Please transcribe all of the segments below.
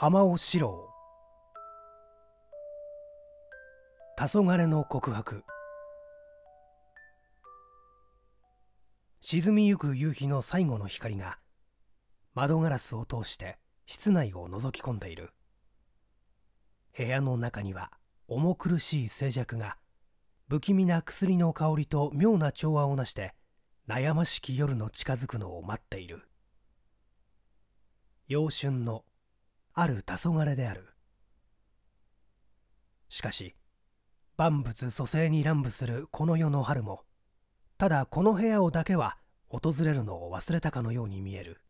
浜尾四郎黄昏の告白沈みゆく夕日の最後の光が窓ガラスを通して室内を覗き込んでいる部屋の中には重苦しい静寂が不気味な薬の香りと妙な調和をなして悩ましき夜の近づくのを待っている陽春のある黄昏であるしかし万物蘇生に乱舞するこの世の春もただこの部屋をだけは訪れるのを忘れたかのように見える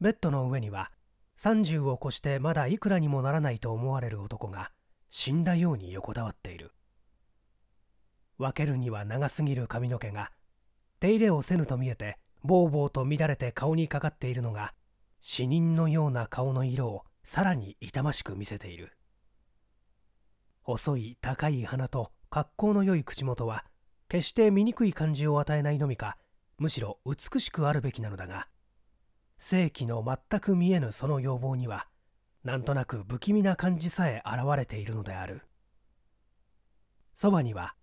ベッドの上には30を越してまだいくらにもならないと思われる男が死んだように横たわっている分けるには長すぎる髪の毛が手入れをせぬと見えてぼうぼうと乱れて顔にかかっているのが死人のような顔の色をさらに痛ましく見せている細い高い鼻と格好の良い口元は決して醜い感じを与えないのみかむしろ美しくあるべきなのだが世紀の全く見えぬその要望にはなんとなく不気味な感じさえ現れているのであるそばには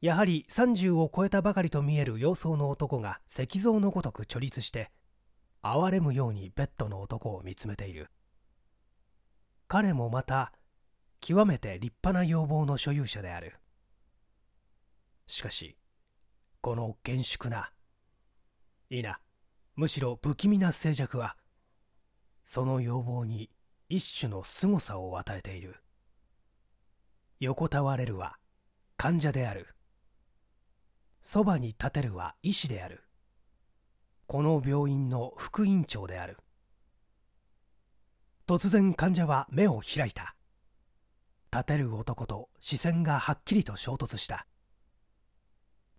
やはり30を超えたばかりと見える様相の男が石像のごとく貯立して哀れむようにベッドの男を見つめている彼もまた極めて立派な要望の所有者であるしかしこの厳粛ないいなむしろ不気味な静寂はその要望に一種の凄さを与えている横たわれるは患者であるそばに立てるは医師であるこの病院の副院長である突然患者は目を開いた立てる男と視線がはっきりと衝突した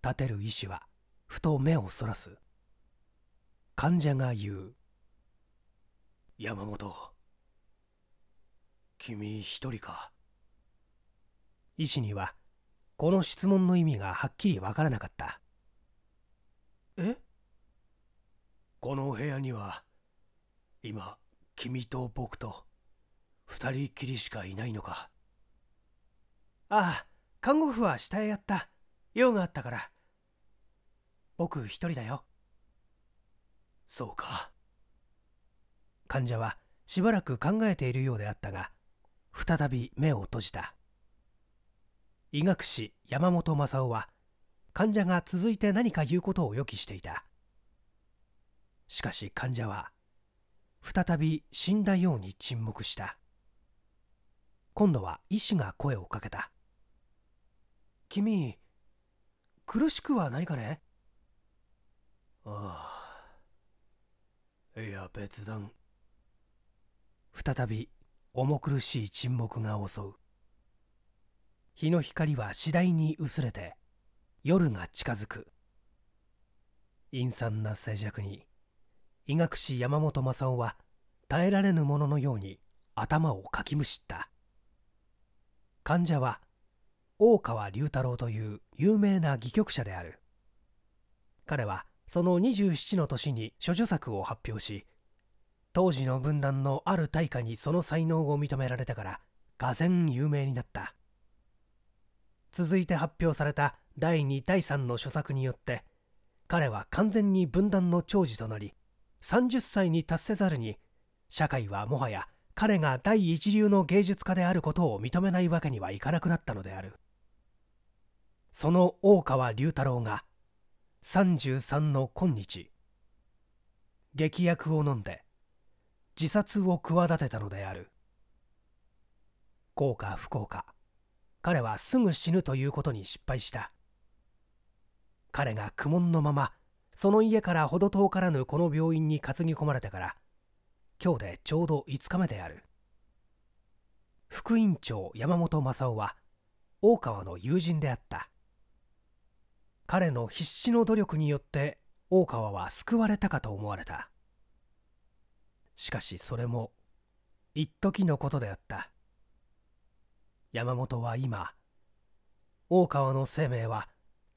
立てる医師はふと目をそらす患者が言う山本君一人か医師にはこの質問の意味がはっきりわからなかったえこの部屋には今君と僕と二人きりしかいないのかああ看護婦は下へやった用があったから僕一人だよそうか患者はしばらく考えているようであったが再び目を閉じた医学士山本正夫は患者が続いて何か言うことを予期していたしかし患者は再び死んだように沈黙した今度は医師が声をかけた「君苦しくはないかね?」ああいや別段再び重苦しい沈黙が襲う日の光は次第に薄れて夜が近づく陰惨な静寂に医学士山本正雄は耐えられぬもののように頭をかきむしった患者は大川隆太郎という有名な戯曲者である彼はその27の年に処女作を発表し当時の分断のある大家にその才能を認められたから俄然有名になった続いて発表された第2第3の著作によって彼は完全に分断の長寿となり30歳に達せざるに社会はもはや彼が第一流の芸術家であることを認めないわけにはいかなくなったのであるその大川龍太郎が33の今日劇薬を飲んで自殺を企てたのである幸か不幸か彼はすぐ死ぬということに失敗した彼が苦悶のままその家から程遠からぬこの病院に担ぎ込まれてから今日でちょうど5日目である副院長山本正夫は大川の友人であった彼の必死の努力によって大川は救われたかと思われたしかしそれも一時のことであった山本は今大川の生命は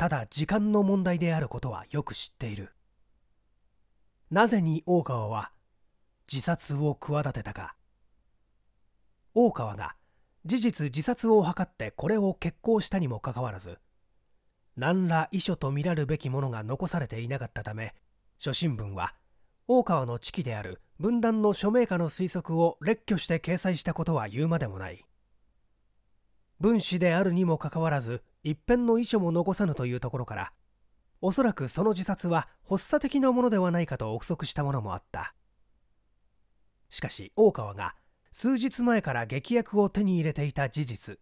ただ時間の問題であることはよく知っているなぜに大川は自殺を企てたか大川が事実自殺を図ってこれを決行したにもかかわらず何ら遺書と見られるべきものが残されていなかったため初心文は大川の知記である分断の署名家の推測を列挙して掲載したことは言うまでもない文史であるにもかかわらず一片の遺書も残さぬというところからおそらくその自殺は発作的なものではないかと憶測したものもあったしかし大川が数日前から劇薬を手に入れていた事実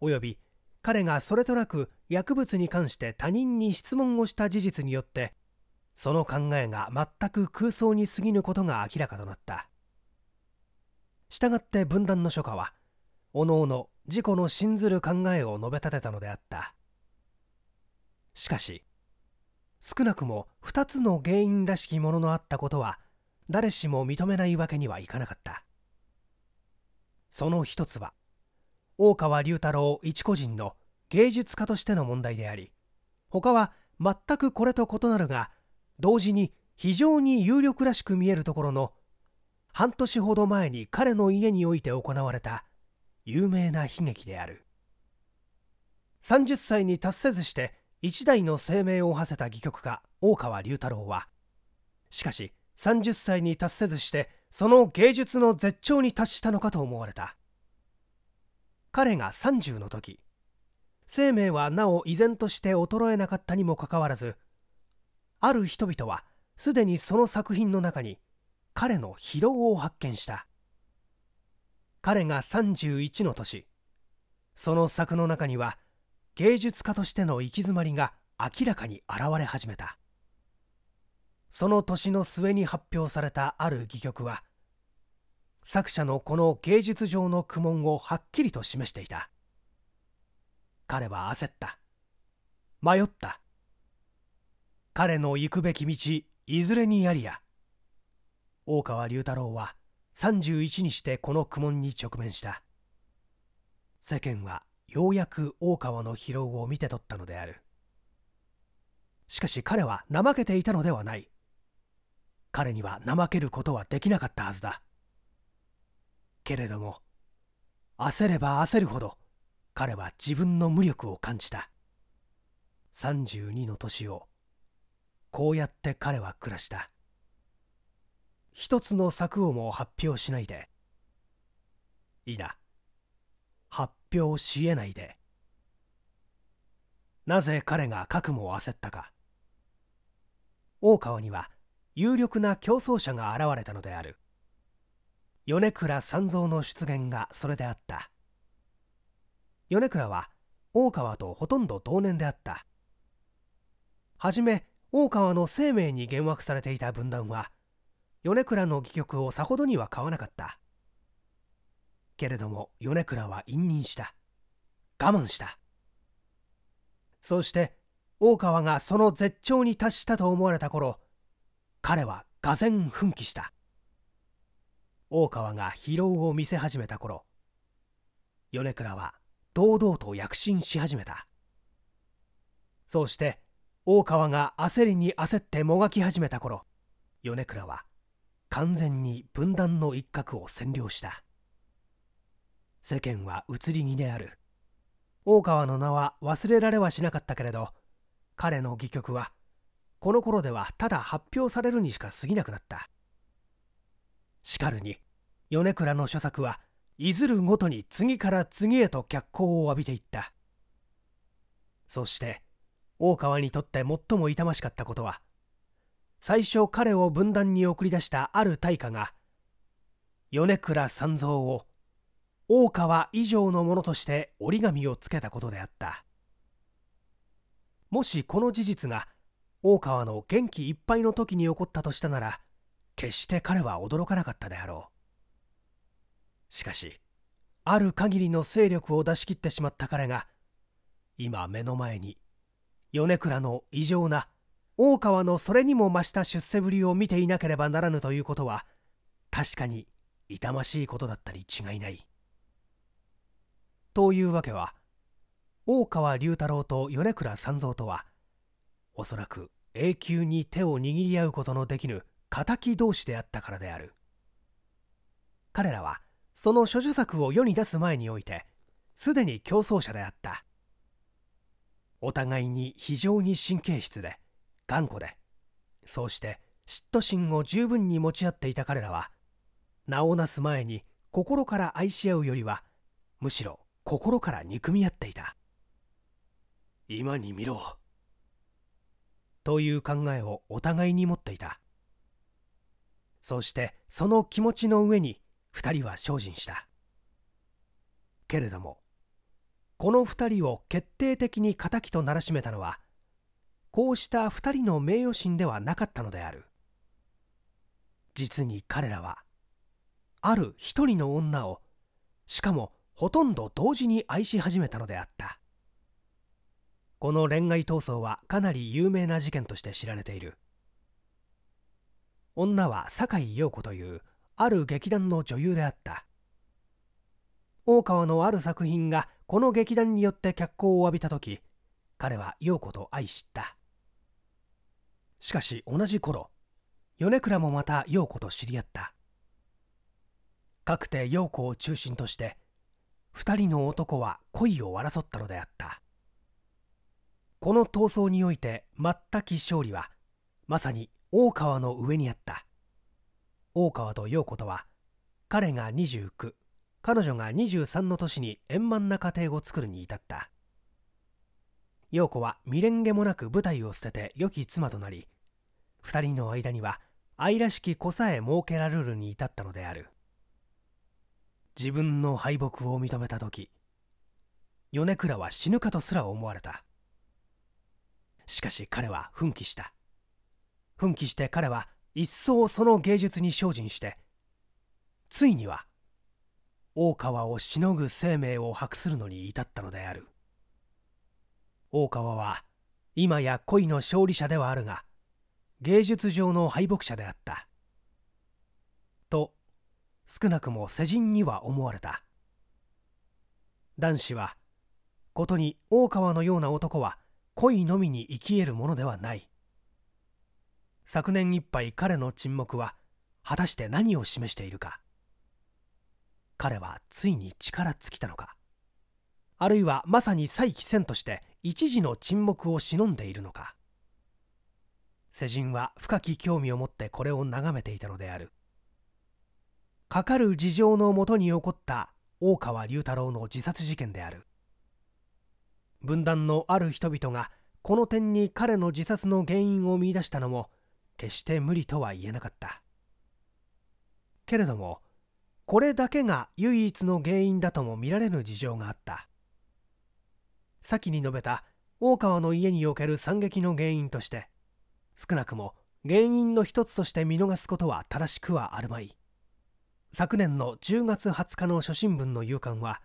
および彼がそれとなく薬物に関して他人に質問をした事実によってその考えが全く空想に過ぎぬことが明らかとなったしたがって分断の書家はおのおの自己の信ずる考えを述べ立てたのであったしかし少なくも2つの原因らしきもののあったことは誰しも認めないわけにはいかなかったその一つは大川隆太郎一個人の芸術家としての問題であり他は全くこれと異なるが同時に非常に有力らしく見えるところの半年ほど前に彼の家において行われた有名な悲劇である30歳に達せずして一代の生命を馳せた戯曲家大川隆太郎はしかし30歳に達せずしてその芸術の絶頂に達したのかと思われた彼が30の時生命はなお依然として衰えなかったにもかかわらずある人々はすでにその作品の中に彼の疲労を発見した彼が31の年その作の中には芸術家としての行き詰まりが明らかに現れ始めたその年の末に発表されたある戯曲は作者のこの芸術上の苦悶をはっきりと示していた彼は焦った迷った彼の行くべき道いずれにやりや大川隆太郎は31にしてこの苦悶に直面した世間はようやく大川の疲労を見て取ったのであるしかし彼は怠けていたのではない彼には怠けることはできなかったはずだけれども焦れば焦るほど彼は自分の無力を感じた32の年をこうやって彼は暮らした一つの策をも発表しないでいいな発表しえないでなぜ彼が核も焦ったか大川には有力な競争者が現れたのである米倉三蔵の出現がそれであった米倉は大川とほとんど同年であったはじめ大川の生命に幻惑されていた分断は米倉の戯曲をさほどには買わなかったけれども米倉は隠忍した我慢したそして大川がその絶頂に達したと思われた頃彼は俄然奮起した大川が疲労を見せ始めた頃米倉は堂々と躍進し始めたそうして大川が焦りに焦ってもがき始めた頃米倉は完全に分断の一角を占領した世間は移り気である大川の名は忘れられはしなかったけれど彼の戯曲はこの頃ではただ発表されるにしか過ぎなくなったしかるに米倉の著作はいずるごとに次から次へと脚光を浴びていったそして大川にとって最も痛ましかったことは最初彼を分断に送り出したある大家が米倉三蔵を大川以上のものとして折り紙をつけたことであったもしこの事実が大川の元気いっぱいの時に起こったとしたなら決して彼は驚かなかったであろうしかしある限りの勢力を出し切ってしまった彼が今目の前に米倉の異常な大川のそれにも増した出世ぶりを見ていなければならぬということは確かに痛ましいことだったに違いない。というわけは大川龍太郎と米倉三蔵とはおそらく永久に手を握り合うことのできぬ敵同士であったからである彼らはその諸女作を世に出す前においてすでに競争者であったお互いに非常に神経質で頑固でそうして嫉妬心を十分に持ち合っていた彼らは名をなす前に心から愛し合うよりはむしろ心から憎み合っていた今に見ろという考えをお互いに持っていたそしてその気持ちの上に2人は精進したけれどもこの2人を決定的に敵とならしめたのはこうした2人の名誉心ではなかったのである実に彼らはある一人の女をしかもほとんど同時に愛し始めたのであったこの恋愛闘争はかなり有名な事件として知られている女は酒井陽子というある劇団の女優であった大川のある作品がこの劇団によって脚光を浴びた時彼は陽子と愛したしかし同じ頃米倉もまた陽子と知り合ったかくて陽子を中心として2人の男は恋を争ったのであったこの闘争において全く勝利はまさに大川の上にあった大川と陽子とは彼が29彼女が23の年に円満な家庭を作るに至った陽子は未練げもなく舞台を捨てて良き妻となり2人の間には愛らしき子さえ設けられるに至ったのである自分の敗北を認めた時米倉は死ぬかとすら思われたしかし彼は奮起した奮起して彼は一層その芸術に精進してついには大川をしのぐ生命を博するのに至ったのである大川は今や恋の勝利者ではあるが芸術上の敗北者であったと少なくも世人には思われた男子はことに大川のような男は恋のみに生き得るものではない昨年いっぱい彼の沈黙は果たして何を示しているか彼はついに力尽きたのかあるいはまさに再起戦として一時の沈黙を忍んでいるのか世人は深き興味を持ってこれを眺めていたのであるかかる事情のもとに起こった大川隆太郎の自殺事件である分断のある人々がこの点に彼の自殺の原因を見いだしたのも決して無理とは言えなかったけれどもこれだけが唯一の原因だとも見られぬ事情があった先に述べた大川の家における惨劇の原因として少なくも原因の一つとして見逃すことは正しくはあるまい昨年の10月20日の初新聞の夕刊は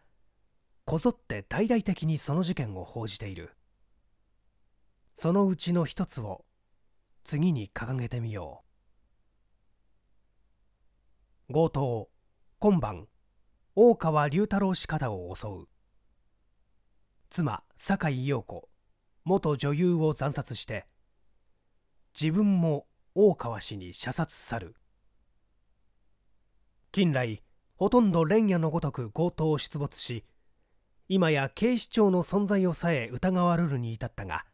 こぞって大々的にその事件を報じているそのうちの一つを次に掲げてみよう強盗今晩大川龍太郎氏方を襲う妻酒井陽子元女優を惨殺して自分も大川氏に射殺さる近来ほとんど連夜のごとく強盗を出没し今や警視庁の存在をさえ疑われるに至ったが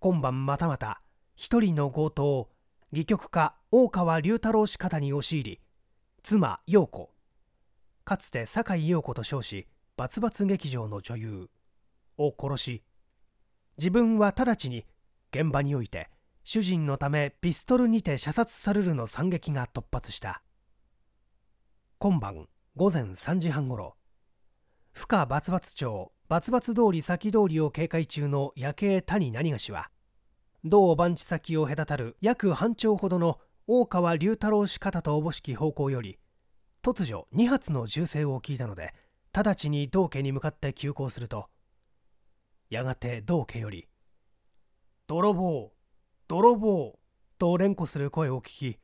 今晩またまた一人の強盗を戯曲家大川龍太郎氏方に押し入り妻陽子かつて酒井陽子と称しバツバツ劇場の女優を殺し自分は直ちに現場において主人のためピストルにて射殺されるの惨劇が突発した今晩午前3時半ごろ深バツバツ町バツバツ通り先通りを警戒中の夜景谷何がしは同番地先を隔たる約半丁ほどの大川龍太郎氏方とおぼしき方向より突如2発の銃声を聞いたので直ちに道家に向かって急行するとやがて道家より「泥棒泥棒!」と連呼する声を聞き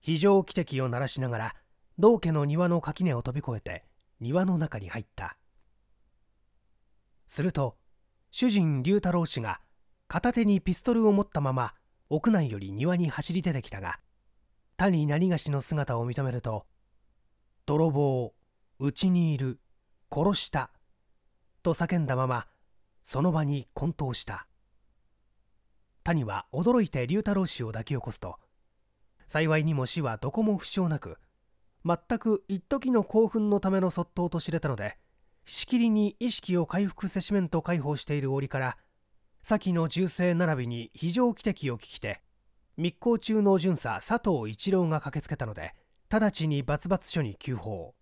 非常汽笛を鳴らしながら道家の庭の垣根を飛び越えて庭の中に入ったすると主人龍太郎氏が片手にピストルを持ったまま屋内より庭に走り出てきたが谷何がしの姿を認めると「泥棒うちにいる殺した」と叫んだままその場に混沌した谷は驚いて龍太郎氏を抱き起こすと幸いにも死はどこも不詳なく全く一時の興奮のための卒倒と知れたのでしきりに意識を回復せしめんと解放している折から先の銃声並びに非常汽笛を聞きて密航中の巡査佐藤一郎が駆けつけたので直ちにバツ署に急報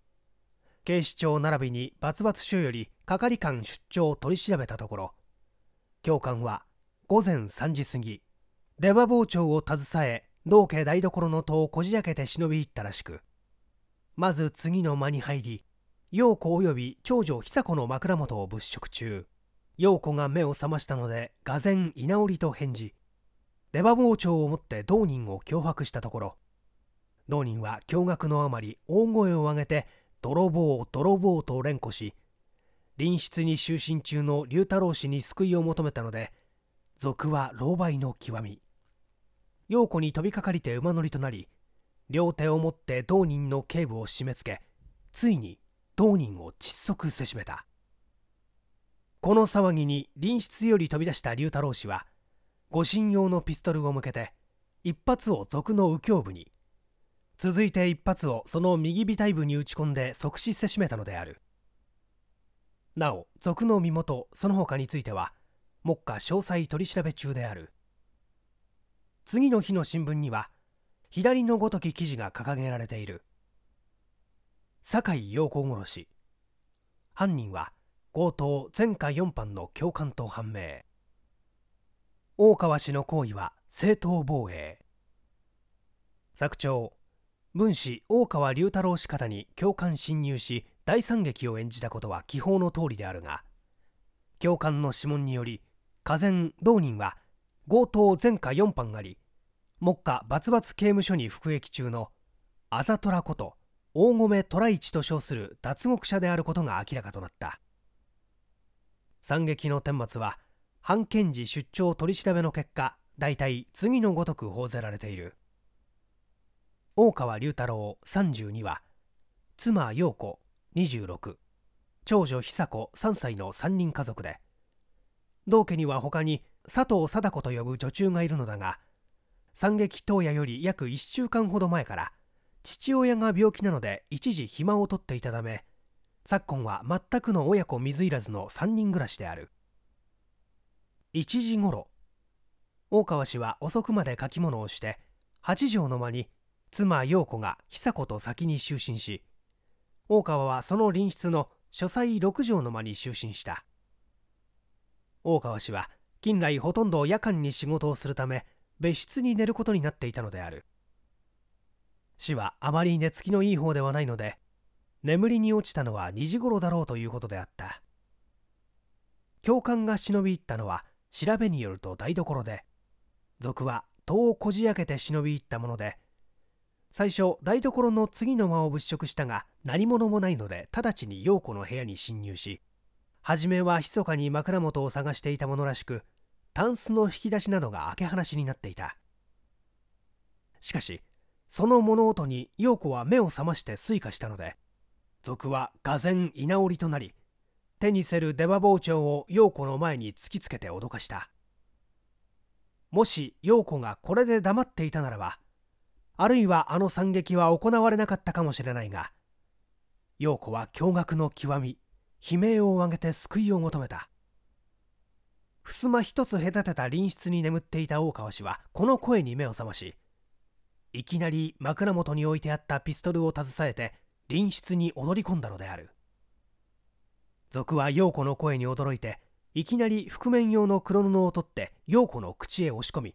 警視庁並びにバツ署より係官出張を取り調べたところ教官は午前3時過ぎ出馬包丁を携え道家台所の戸をこじ開けて忍び入ったらしくまず次の間に入り陽子及び長女久子の枕元を物色中陽子が目を覚ましたので俄然居直りと返事出馬包丁を持って道人を脅迫したところ道人は驚愕のあまり大声を上げて泥棒泥棒と連呼し隣室に就寝中の龍太郎氏に救いを求めたので賊は狼狽の極み陽子に飛びかかりて馬乗りとなり両手を持って道人の頸部を締め付けついに道人を窒息せしめたこの騒ぎに隣室より飛び出した龍太郎氏は護身用のピストルを向けて一発を賊の右胸部に続いて一発をその右体部に打ち込んで即死せしめたのであるなお賊の身元その他については目下詳細取り調べ中である次の日の新聞には左のごとき記事が掲げられている酒井陽子殺し犯人は強盗前科4犯の共官と判明大川氏の行為は正当防衛作長文氏大川隆太郎氏方に共感侵入し大惨劇を演じたことは気泡の通りであるが教官の指紋により家前同人は強盗前科4班あり目下バツバツ刑務所に服役中のあざとらこと大米虎一と称する脱獄者であることが明らかとなった惨劇の顛末は判検事出張取り調べの結果大体次のごとく報ぜられている大川隆太郎32は妻陽子26長女久子3歳の3人家族で同家には他に佐藤貞子と呼ぶ女中がいるのだが三撃当夜より約1週間ほど前から父親が病気なので一時暇を取っていたため昨今は全くの親子水入らずの3人暮らしである1時ごろ大川氏は遅くまで書き物をして8畳の間に妻陽子が久子と先に就寝し大川はその隣室の書斎6畳の間に就寝した大川氏は近来ほとんど夜間に仕事をするため別室に寝ることになっていたのである氏はあまり寝つきのいい方ではないので眠りに落ちたのは2時頃だろうということであった教官が忍び入ったのは調べによると台所で賊は戸をこじ開けて忍び入ったもので最初台所の次の間を物色したが何者もないので直ちに陽子の部屋に侵入し初めは密かに枕元を探していたものらしくタンスの引き出しなどが開け放しになっていたしかしその物音に陽子は目を覚まして睡化したので賊は俄然居直りとなり手にせる出刃包丁を陽子の前に突きつけて脅かしたもし陽子がこれで黙っていたならばあるいはあの惨劇は行われなかったかもしれないが陽子は驚愕の極み悲鳴を上げて救いを求めた襖一つ隔てた隣室に眠っていた大川氏はこの声に目を覚ましいきなり枕元に置いてあったピストルを携えて隣室に踊り込んだのである賊は陽子の声に驚いていきなり覆面用の黒布を取って陽子の口へ押し込み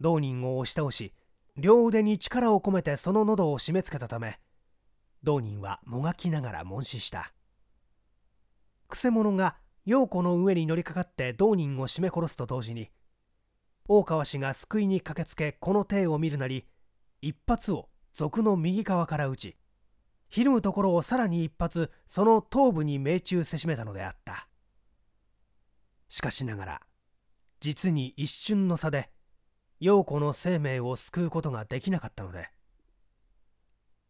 同人を押し倒し両腕に力を込めてその喉を締め付けたため道人はもがきながら問死したくせ者が陽子の上に乗りかかって道人を絞め殺すと同時に大川氏が救いに駆けつけこの体を見るなり一発を賊の右側から撃ちひるむところをさらに一発その頭部に命中せしめたのであったしかしながら実に一瞬の差で陽子の生命を救うことができなかったので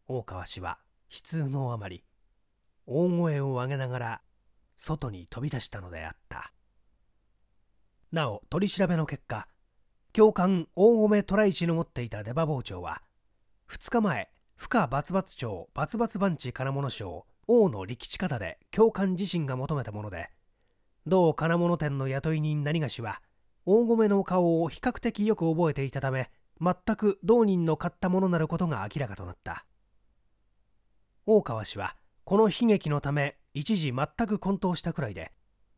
大川氏は悲痛のあまり大声を上げながら外に飛び出したのであったなお取り調べの結果教官大米虎一の持っていた出刃包丁は2日前深バツバツ町バツバツ番地金物商王の力地方で教官自身が求めたもので同金物店の雇い人何がしは大米の顔を比較的よく覚えていたため全く同人の買ったものなることが明らかとなった大川氏はこの悲劇のため一時全く混沌したくらいで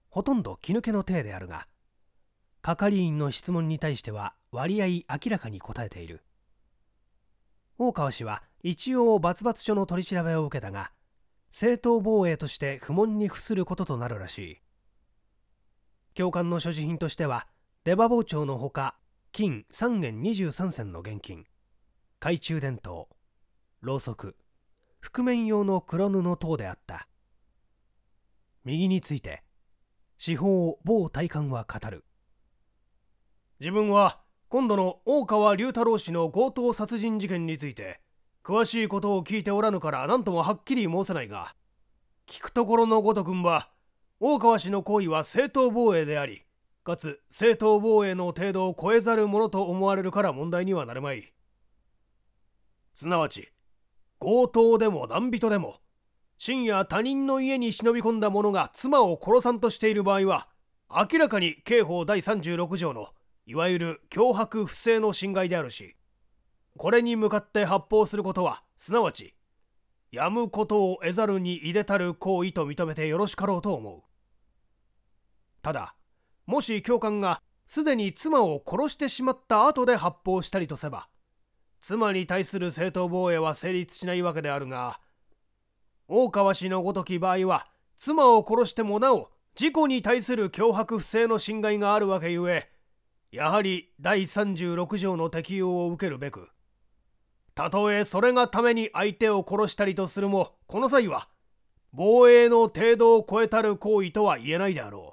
ほとんど気抜けの体であるが係員の質問に対しては割合明らかに答えている大川氏は一応バツ署の取り調べを受けたが正当防衛として不問に付することとなるらしい教官の所持品としては出馬包丁のほか金3元23銭の現金懐中電灯ろうそく覆面用の黒布等であった右について司法某大官は語る自分は今度の大川龍太郎氏の強盗殺人事件について詳しいことを聞いておらぬから何ともはっきり申せないが聞くところのごとくんは大川氏の行為は正当防衛でありかつ正当防衛の程度を超えざるものと思われるから問題にはなるまいすなわち強盗でも何人でも深夜他人の家に忍び込んだ者が妻を殺さんとしている場合は明らかに刑法第36条のいわゆる脅迫不正の侵害であるしこれに向かって発砲することはすなわちやむことを得ざるにいでたる行為と認めてよろしかろうと思うただもし教官がすでに妻を殺してしまった後で発砲したりとせば妻に対する正当防衛は成立しないわけであるが大川氏のごとき場合は妻を殺してもなお事故に対する脅迫不正の侵害があるわけゆえやはり第36条の適用を受けるべくたとえそれがために相手を殺したりとするもこの際は防衛の程度を超えたる行為とは言えないであろう。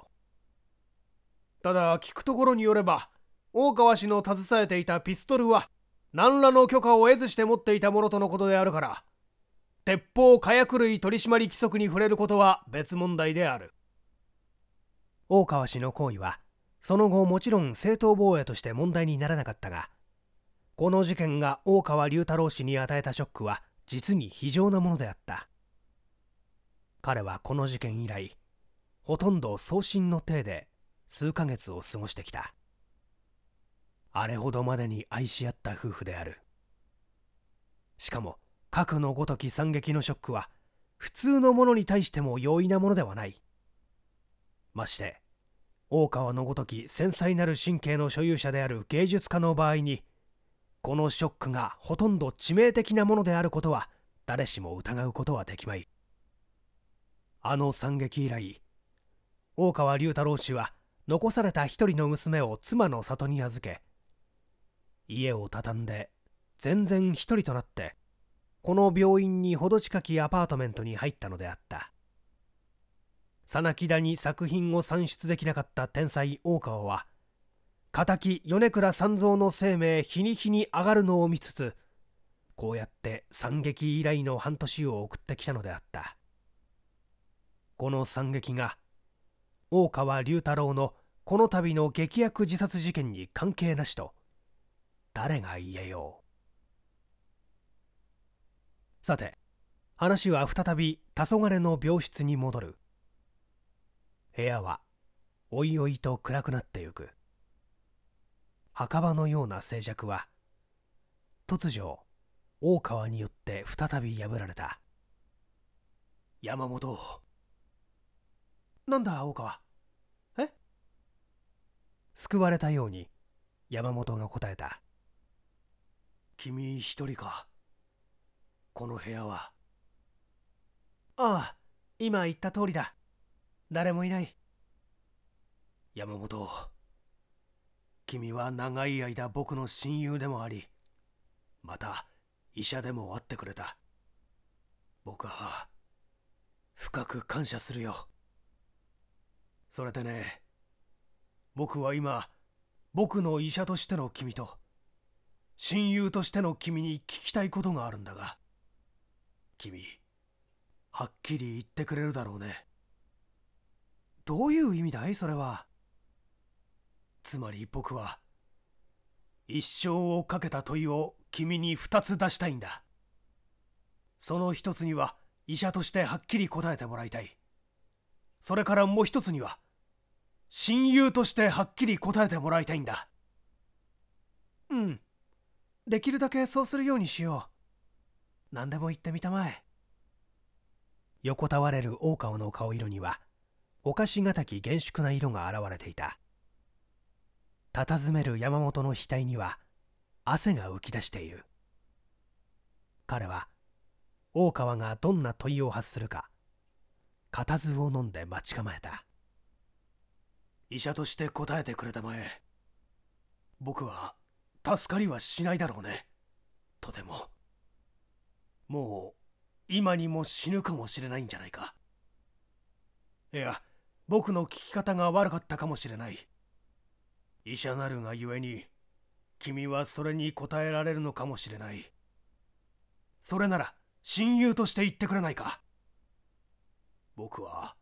ただ聞くところによれば大川氏の携えていたピストルは何らの許可を得ずして持っていたものとのことであるから鉄砲火薬類取締規則に触れることは別問題である大川氏の行為はその後もちろん正当防衛として問題にならなかったがこの事件が大川隆太郎氏に与えたショックは実に非常なものであった彼はこの事件以来ほとんど送信の体で数ヶ月を過ごしてきたあれほどまでに愛し合った夫婦であるしかも核のごとき惨劇のショックは普通のものに対しても容易なものではないまして大川のごとき繊細なる神経の所有者である芸術家の場合にこのショックがほとんど致命的なものであることは誰しも疑うことはできまいあの惨劇以来大川隆太郎氏は残された一人の娘を妻の里に預け家を畳んで全然一人となってこの病院に程近きアパートメントに入ったのであったさなき田に作品を算出できなかった天才大川は敵米倉三蔵の生命日に日に上がるのを見つつこうやって惨劇以来の半年を送ってきたのであったこの惨劇が大川龍太郎のこの度の劇薬自殺事件に関係なしと誰が言えようさて話は再び黄昏の病室に戻る部屋はおいおいと暗くなってゆく墓場のような静寂は突如大川によって再び破られた山本なんだ大川救われたように山本が答えた君一人かこの部屋はああ今言った通りだ誰もいない山本君は長い間僕の親友でもありまた医者でも会ってくれた僕は深く感謝するよそれでね僕は今僕の医者としての君と親友としての君に聞きたいことがあるんだが君はっきり言ってくれるだろうねどういう意味だいそれはつまり僕は一生をかけた問いを君に2つ出したいんだその1つには医者としてはっきり答えてもらいたいそれからもう1つには「親友としてはっきり答えてもらいたいんだうんできるだけそうするようにしよう何でも言ってみたまえ横たわれる大川の顔色にはおかしがたき厳粛な色が現れていた佇める山本の額には汗が浮き出している彼は大川がどんな問いを発するか固唾を飲んで待ち構えた医者として答えてくれたまえ僕は助かりはしないだろうねとてももう今にも死ぬかもしれないんじゃないかいや僕の聞き方が悪かったかもしれない医者なるがゆえに君はそれに答えられるのかもしれないそれなら親友として言ってくれないか僕は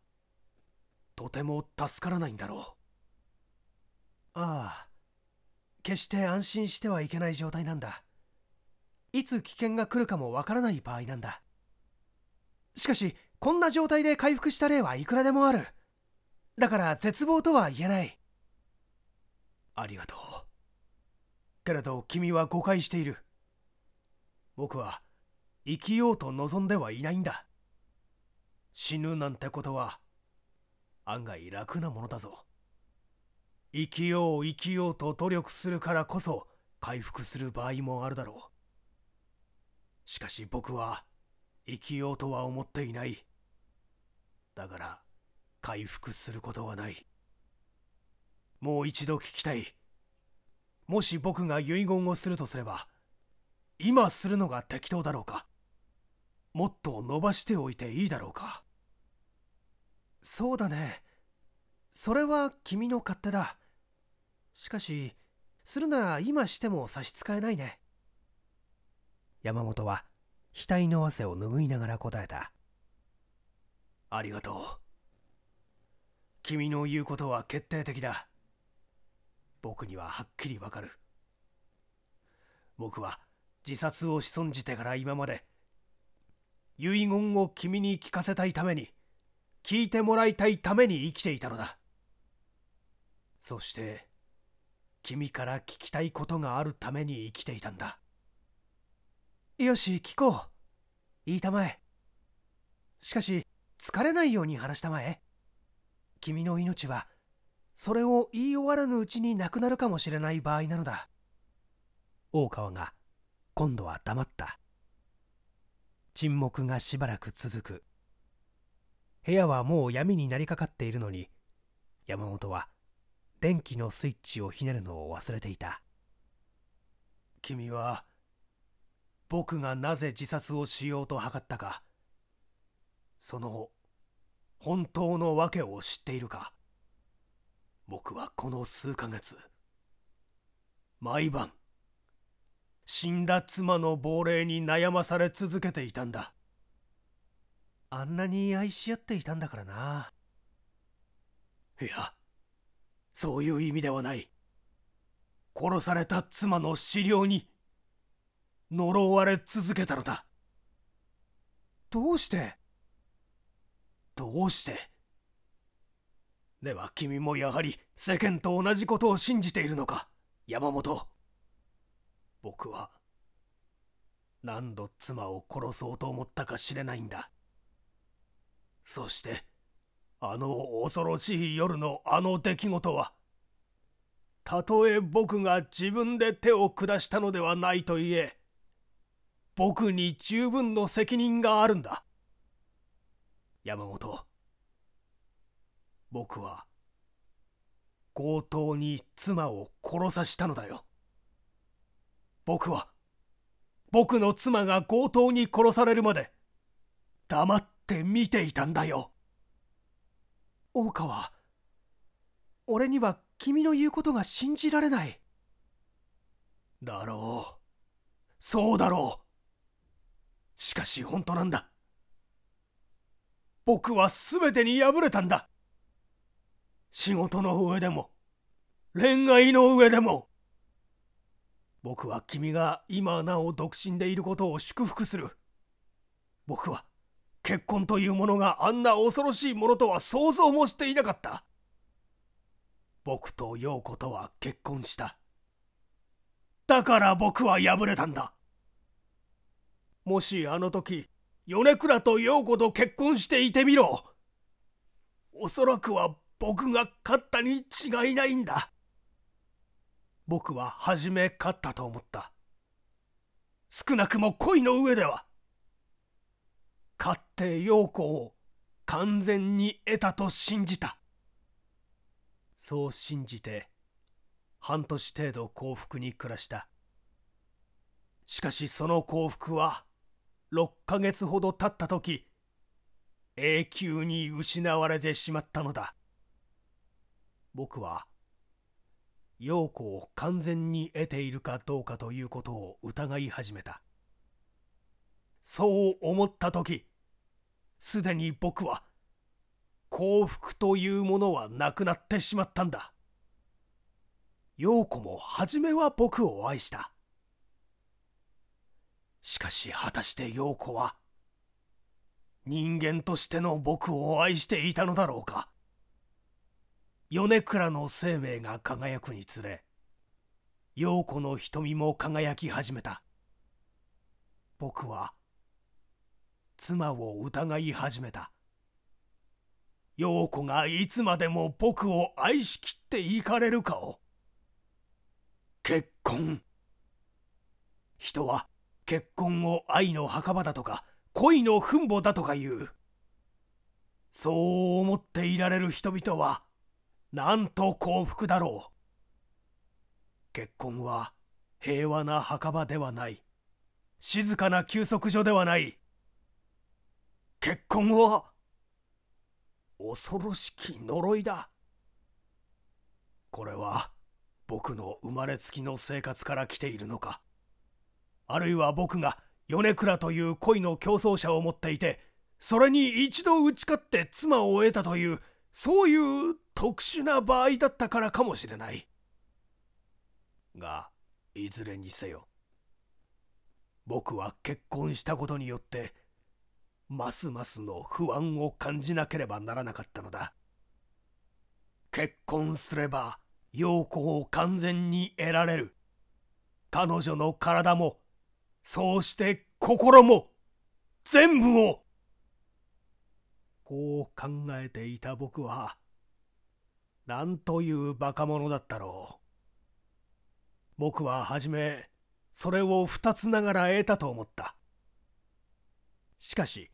とても助からないんだろうああ決して安心してはいけない状態なんだいつ危険が来るかもわからない場合なんだしかしこんな状態で回復した例はいくらでもあるだから絶望とは言えないありがとうけれど君は誤解している僕は生きようと望んではいないんだ死ぬなんてことは案外楽なものだぞ生きよう生きようと努力するからこそ回復する場合もあるだろうしかし僕は生きようとは思っていないだから回復することはないもう一度聞きたいもし僕が遺言をするとすれば今するのが適当だろうかもっと伸ばしておいていいだろうかそうだねそれは君の勝手だしかしするなら今しても差し支えないね山本は額の汗を拭いながら答えたありがとう君の言うことは決定的だ僕にははっきりわかる僕は自殺を潜んじてから今まで遺言を君に聞かせたいために聞いてもらいたいために生きていたのだそして君から聞きたいことがあるために生きていたんだよし聞こう言いたまえしかし疲れないように話したまえ君の命はそれを言い終わらぬうちになくなるかもしれない場合なのだ大川が今度は黙った沈黙がしばらく続く部屋はもう闇になりかかっているのに山本は電気のスイッチをひねるのを忘れていた君は僕がなぜ自殺をしようと図ったかその本当の訳を知っているか僕はこの数ヶ月毎晩死んだ妻の亡霊に悩まされ続けていたんだあんなに愛し合っていたんだからないやそういう意味ではない殺された妻の資料に呪われ続けたのだどうしてどうしてでは君もやはり世間と同じことを信じているのか山本僕は何度妻を殺そうと思ったか知れないんだそしてあの恐ろしい夜のあの出来事はたとえ僕が自分で手を下したのではないといえ僕に十分の責任があるんだ山本僕は強盗に妻を殺させたのだよ僕は僕の妻が強盗に殺されるまで黙って見ていたんだよ大川は俺には君の言うことが信じられないだろうそうだろうしかし本当なんだ僕は全てに敗れたんだ仕事の上でも恋愛の上でも僕は君が今なお独身でいることを祝福する僕は結婚というものがあんな恐ろしいものとは想像もしていなかった僕と陽子とは結婚しただから僕は敗れたんだもしあの時米倉と陽子と結婚していてみろおそらくは僕が勝ったに違いないんだ僕は初め勝ったと思った少なくも恋の上では勝って陽子を完全に得たと信じたそう信じて半年程度幸福に暮らしたしかしその幸福は6ヶ月ほど経った時永久に失われてしまったのだ僕は陽子を完全に得ているかどうかということを疑い始めたそう思った時すでに僕は幸福というものはなくなってしまったんだ陽子も初めは僕を愛したしかし果たして陽子は人間としての僕を愛していたのだろうか米倉の生命が輝くにつれ陽子の瞳も輝き始めた僕は妻を疑い始めた陽子がいつまでも僕を愛しきっていかれるかを結婚人は結婚を愛の墓場だとか恋の墳墓だとか言うそう思っていられる人々はなんと幸福だろう結婚は平和な墓場ではない静かな休息所ではない結婚は恐ろしき呪いだこれは僕の生まれつきの生活から来ているのかあるいは僕が米倉という恋の競争者を持っていてそれに一度打ち勝って妻を得たというそういう特殊な場合だったからかもしれないがいずれにせよ僕は結婚したことによってますますの不安を感じなければならなかったのだ結婚すれば陽子を完全に得られる彼女の体もそうして心も全部をこう考えていた僕はなんというバカ者だったろう僕は初めそれを二つながら得たと思ったしかし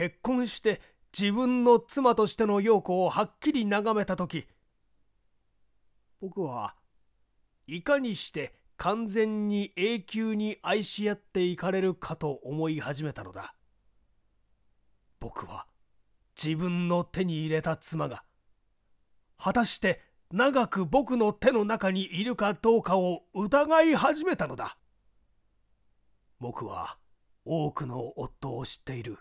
結婚して自分の妻としての陽子をはっきり眺めた時僕はいかにして完全に永久に愛し合っていかれるかと思い始めたのだ僕は自分の手に入れた妻が果たして長く僕の手の中にいるかどうかを疑い始めたのだ僕は多くの夫を知っている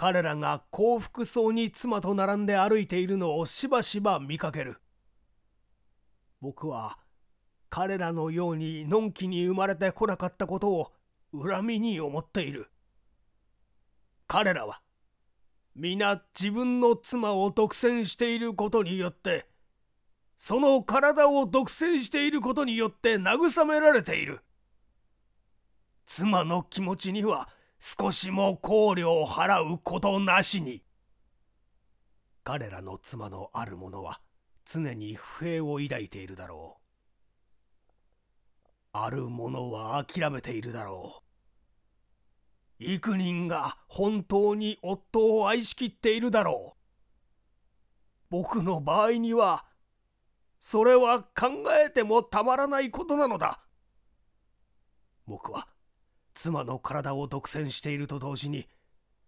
彼らが幸福そうに妻と並んで歩いているのをしばしば見かける僕は彼らのようにのんきに生まれてこなかったことを恨みに思っている彼らは皆自分の妻を独占していることによってその体を独占していることによって慰められている妻の気持ちには少しも考慮を払うことなしに彼らの妻のある者は常に不平を抱いているだろうある者は諦めているだろう幾人が本当に夫を愛しきっているだろう僕の場合にはそれは考えてもたまらないことなのだ僕は妻の体を独占していると同時に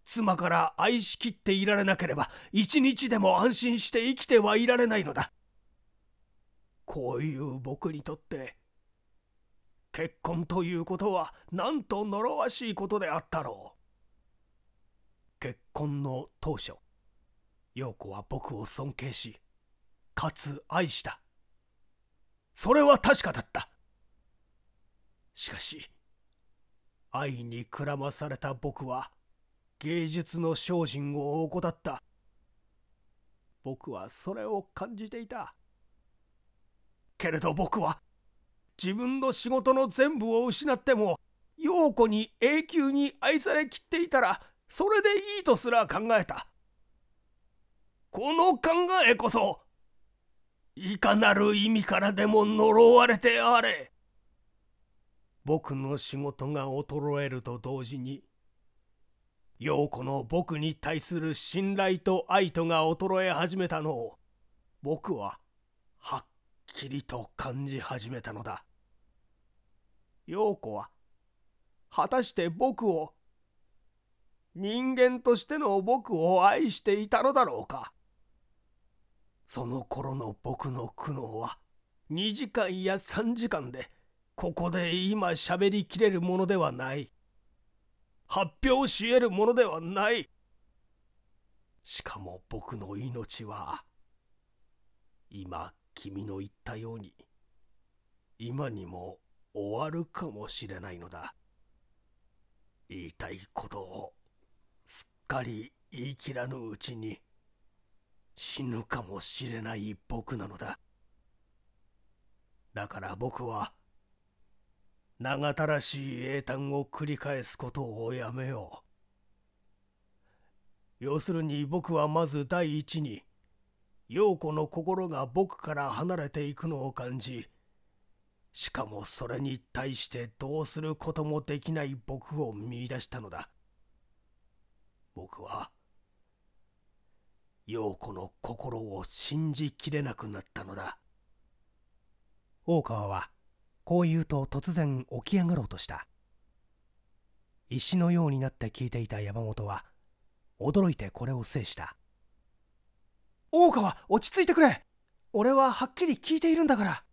妻から愛しきっていられなければ一日でも安心して生きてはいられないのだこういう僕にとって結婚ということはなんと呪わしいことであったろう結婚の当初陽子は僕を尊敬しかつ愛したそれは確かだったしかし愛にくらまされた僕は芸術の精進を怠った僕はそれを感じていたけれど僕は自分の仕事の全部を失っても陽子に永久に愛されきっていたらそれでいいとすら考えたこの考えこそいかなる意味からでも呪われてあれ僕の仕事が衰えると同時に陽子の僕に対する信頼と愛とが衰え始めたのを僕ははっきりと感じ始めたのだ陽子は果たして僕を人間としての僕を愛していたのだろうかその頃の僕の苦悩は2時間や3時間で「ここで今喋りきれるものではない発表し得るものではないしかも僕の命は今君の言ったように今にも終わるかもしれないのだ言いたいことをすっかり言い切らぬうちに死ぬかもしれない僕なのだだから僕は長たらしい英単を繰り返すことをやめよう要するに僕はまず第一に陽子の心が僕から離れていくのを感じしかもそれに対してどうすることもできない僕を見いだしたのだ僕は陽子の心を信じきれなくなったのだ大川はこう言うと突然起き上がろうとした石のようになって聞いていた山本は驚いてこれを制した大川落ち着いてくれ俺ははっきり聞いているんだから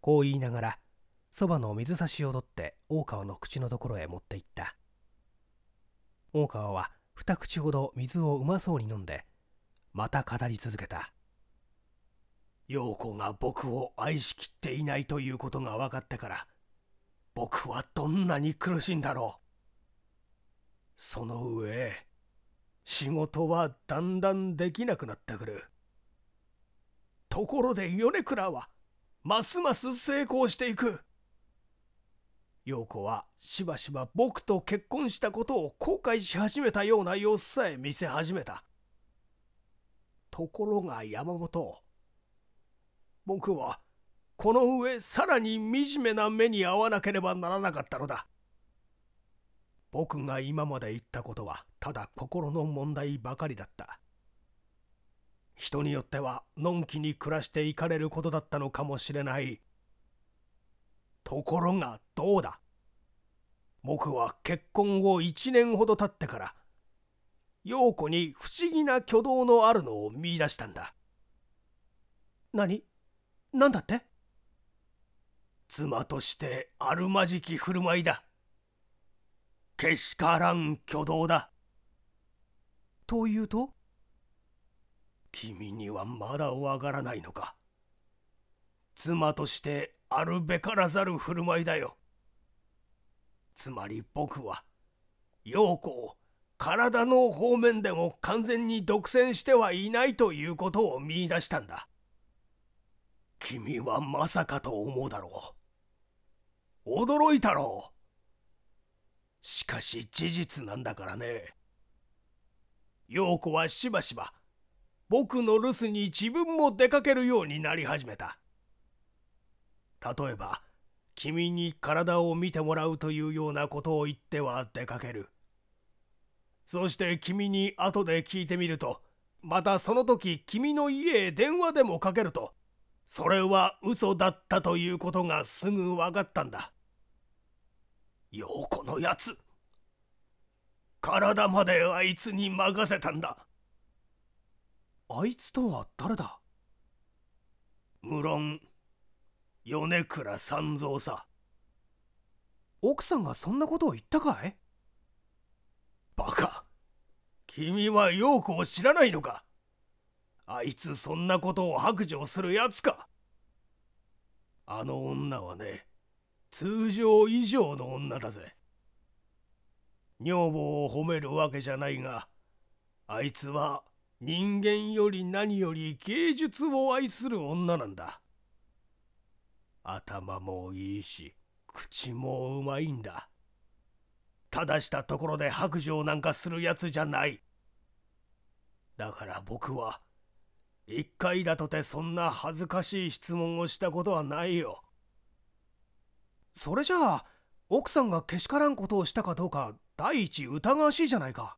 こう言いながらそばの水差しを取って大川の口のところへ持っていった大川は二口ほど水をうまそうに飲んでまた語り続けた陽子が僕を愛しきっていないということが分かったから僕はどんなに苦しいんだろうその上仕事はだんだんできなくなってくるところで米倉はますます成功していく陽子はしばしば僕と結婚したことを後悔し始めたような様子さえ見せ始めたところが山本僕はこの上さらに惨めな目に遭わなければならなかったのだ僕が今まで言ったことはただ心の問題ばかりだった人によってはのんきに暮らしていかれることだったのかもしれないところがどうだ僕は結婚後1年ほど経ってから陽子に不思議な挙動のあるのを見いだしたんだ何何だって妻としてあるまじき振る舞いだけしからん挙動だというと君にはまだわからないのか妻としてあるべからざる振る舞いだよつまり僕は陽子を体の方面でも完全に独占してはいないということを見いだしたんだ君はまさかと思うだろう驚いたろうしかし事実なんだからね陽子はしばしば僕の留守に自分も出かけるようになり始めた例えば君に体を見てもらうというようなことを言っては出かけるそして君に後で聞いてみるとまたその時君の家へ電話でもかけるとそれは嘘だったということがすぐ分かったんだ陽子のやつ体まであいつに任せたんだあいつとは誰だ無論米倉三蔵さ奥さんがそんなことを言ったかいバカ君は陽子を知らないのかあいつそんなことを白状するやつかあの女はね通常以上の女だぜ女房を褒めるわけじゃないがあいつは人間より何より芸術を愛する女なんだ頭もいいし口もうまいんだただしたところで白状なんかするやつじゃないだから僕は一回だとてそんな恥ずかしい質問をしたことはないよそれじゃあ奥さんがけしからんことをしたかどうか第一疑わしいじゃないか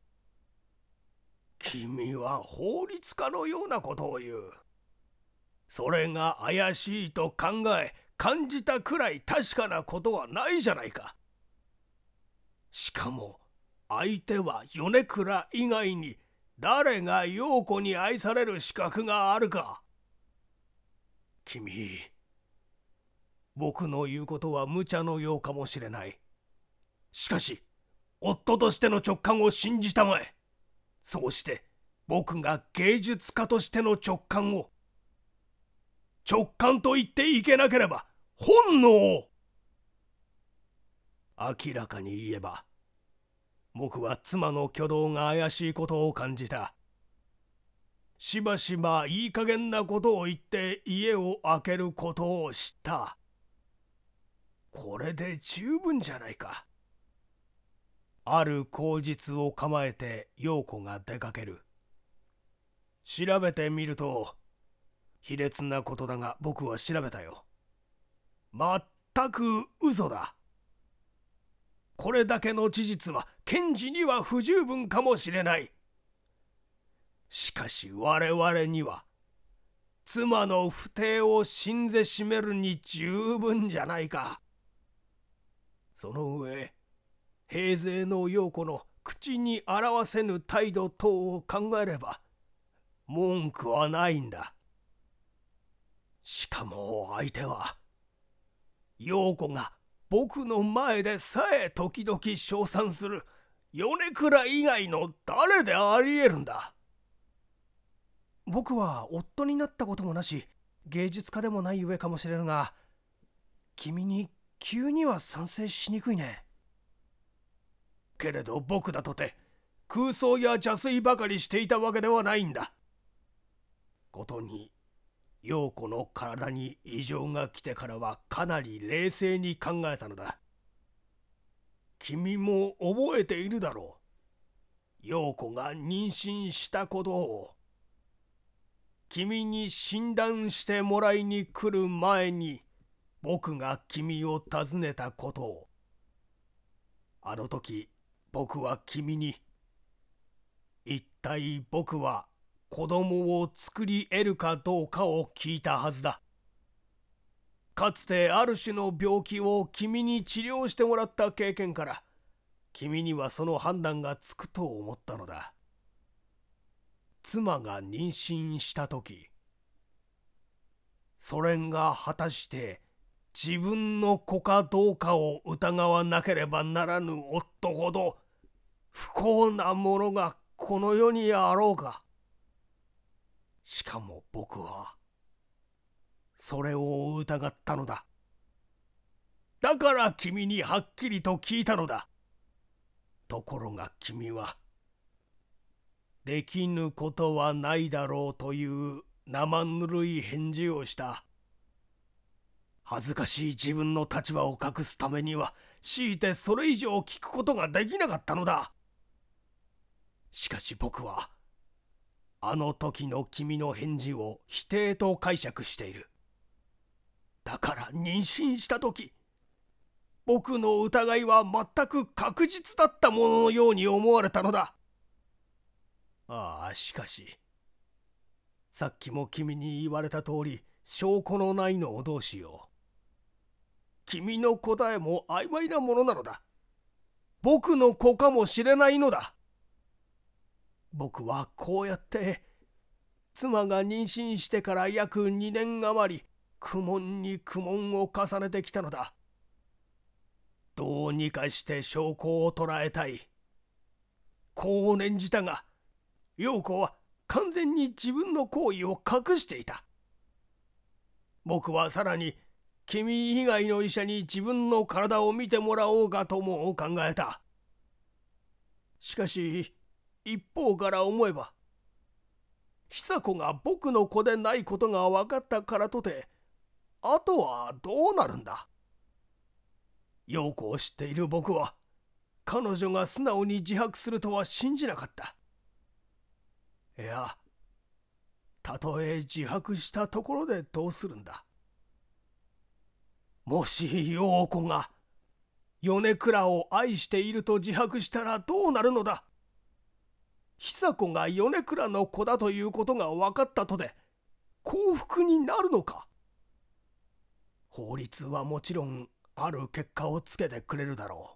君は法律家のようなことを言うそれが怪しいと考え感じたくらい確かなことはないじゃないかしかも相手は米倉以外に誰が陽子に愛される資格があるか君僕の言うことは無茶のようかもしれないしかし夫としての直感を信じたまえそうして僕が芸術家としての直感を直感と言っていけなければ本能を明らかに言えば僕は妻の挙動が怪しいことを感じたしばしばいい加減なことを言って家を空けることを知ったこれで十分じゃないかある口実を構えて陽子が出かける調べてみると卑劣なことだが僕は調べたよ全く嘘だこれだけの事実は検事には不十分かもしれない。しかし我々には、妻の不定を死んぜしめるに十分じゃないか。その上、平勢の陽子の口に表せぬ態度等を考えれば、文句はないんだ。しかも相手は、陽子が僕の前でさえ時々称賛する米倉以外の誰でありえるんだ僕は夫になったこともなし芸術家でもない上かもしれぬが君に急には賛成しにくいねけれど僕だとて空想や邪推ばかりしていたわけではないんだことに陽子の体に異常が来てからはかなり冷静に考えたのだ君も覚えているだろう陽子が妊娠したことを君に診断してもらいに来る前に僕が君を訪ねたことをあの時僕は君に一体僕は子供を作り得るかどうかを聞いたはずだかつてある種の病気を君に治療してもらった経験から君にはその判断がつくと思ったのだ妻が妊娠した時ソ連が果たして自分の子かどうかを疑わなければならぬ夫ほど不幸なものがこの世にあろうかしかも僕はそれを疑ったのだだから君にはっきりと聞いたのだところが君はできぬことはないだろうという生ぬるい返事をした恥ずかしい自分の立場を隠すためには強いてそれ以上聞くことができなかったのだしかし僕はあの時の君の返事を否定と解釈している。だから妊娠した時、僕の疑いは全く確実だったもののように思われたのだ。ああ、しかし、さっきも君に言われた通り、証拠のないのをどうしよう。君の答えも曖昧なものなのだ。僕の子かもしれないのだ。僕はこうやって妻が妊娠してから約2年余り苦悶に苦悶を重ねてきたのだどうにかして証拠を捉えたいこう念じたが陽子は完全に自分の行為を隠していた僕はさらに君以外の医者に自分の体を見てもらおうかとも考えたしかし一方から思えば久子が僕の子でないことが分かったからとてあとはどうなるんだ陽子を知っている僕は彼女が素直に自白するとは信じなかったいやたとえ自白したところでどうするんだもし陽子が米倉を愛していると自白したらどうなるのだ久子が米倉の子だということが分かったとで幸福になるのか法律はもちろんある結果をつけてくれるだろう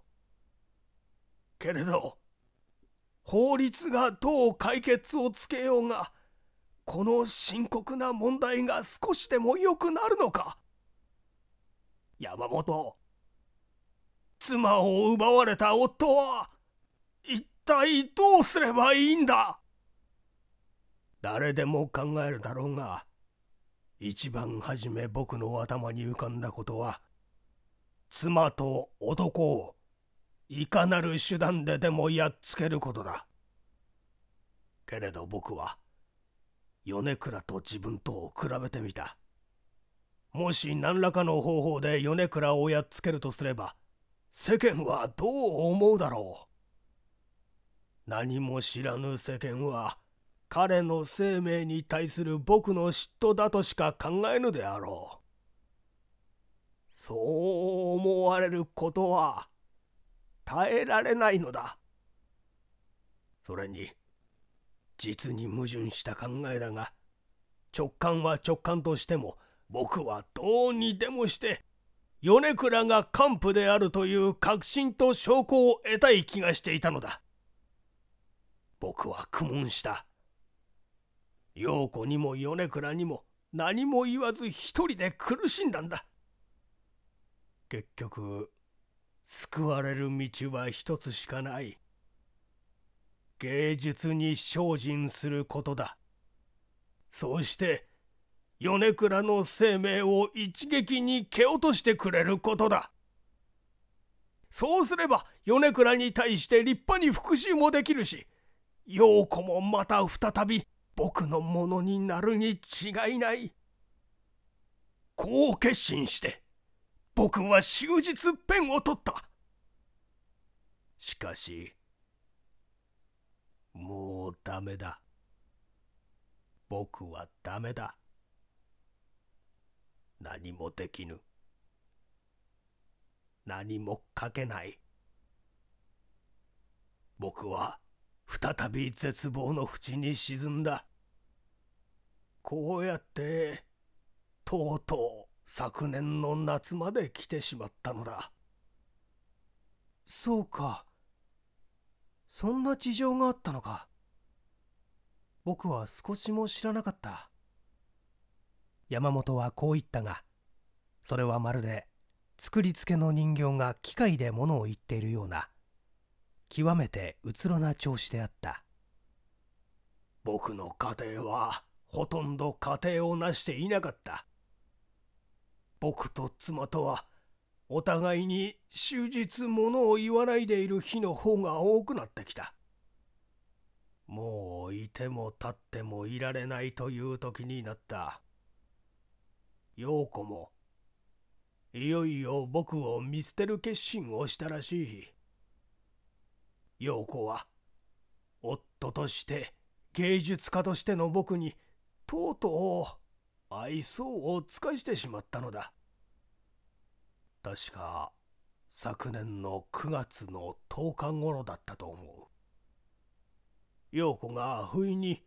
けれど法律がどう解決をつけようがこの深刻な問題が少しでも良くなるのか山本妻を奪われた夫は一体どうすればいいんだ誰でも考えるだろうが一番初め僕の頭に浮かんだことは妻と男をいかなる手段ででもやっつけることだけれど僕は米倉と自分とを比べてみたもし何らかの方法で米倉をやっつけるとすれば世間はどう思うだろう何も知らぬ世間は彼の生命に対する僕の嫉妬だとしか考えぬであろう。そう思われることは耐えられないのだ。それに実に矛盾した考えだが直感は直感としても僕はどうにでもして米倉が幹部であるという確信と証拠を得たい気がしていたのだ。僕は苦悶した陽子にも米倉にも何も言わず一人で苦しんだんだ結局救われる道は一つしかない芸術に精進することだそうして米倉の生命を一撃に蹴落としてくれることだそうすれば米倉に対して立派に復讐もできるし陽子もまた再び僕のものになるに違いないこう決心して僕は終日ペンを取ったしかしもうダメだ僕はダメだ何もできぬ何も書けない僕は再び絶望の淵に沈んだこうやってとうとう昨年の夏まで来てしまったのだそうかそんな事情があったのか僕は少しも知らなかった山本はこう言ったがそれはまるで作りつけの人形が機械で物を言っているような極めてうつろな調子であった僕の家庭はほとんど家庭をなしていなかった僕と妻とはお互いに終日物を言わないでいる日の方が多くなってきたもういても立ってもいられないという時になった陽子もいよいよ僕を見捨てる決心をしたらしい陽子は夫として芸術家としての僕にとうとう愛想を尽かしてしまったのだ確か昨年の9月の10日頃だったと思う陽子が不意に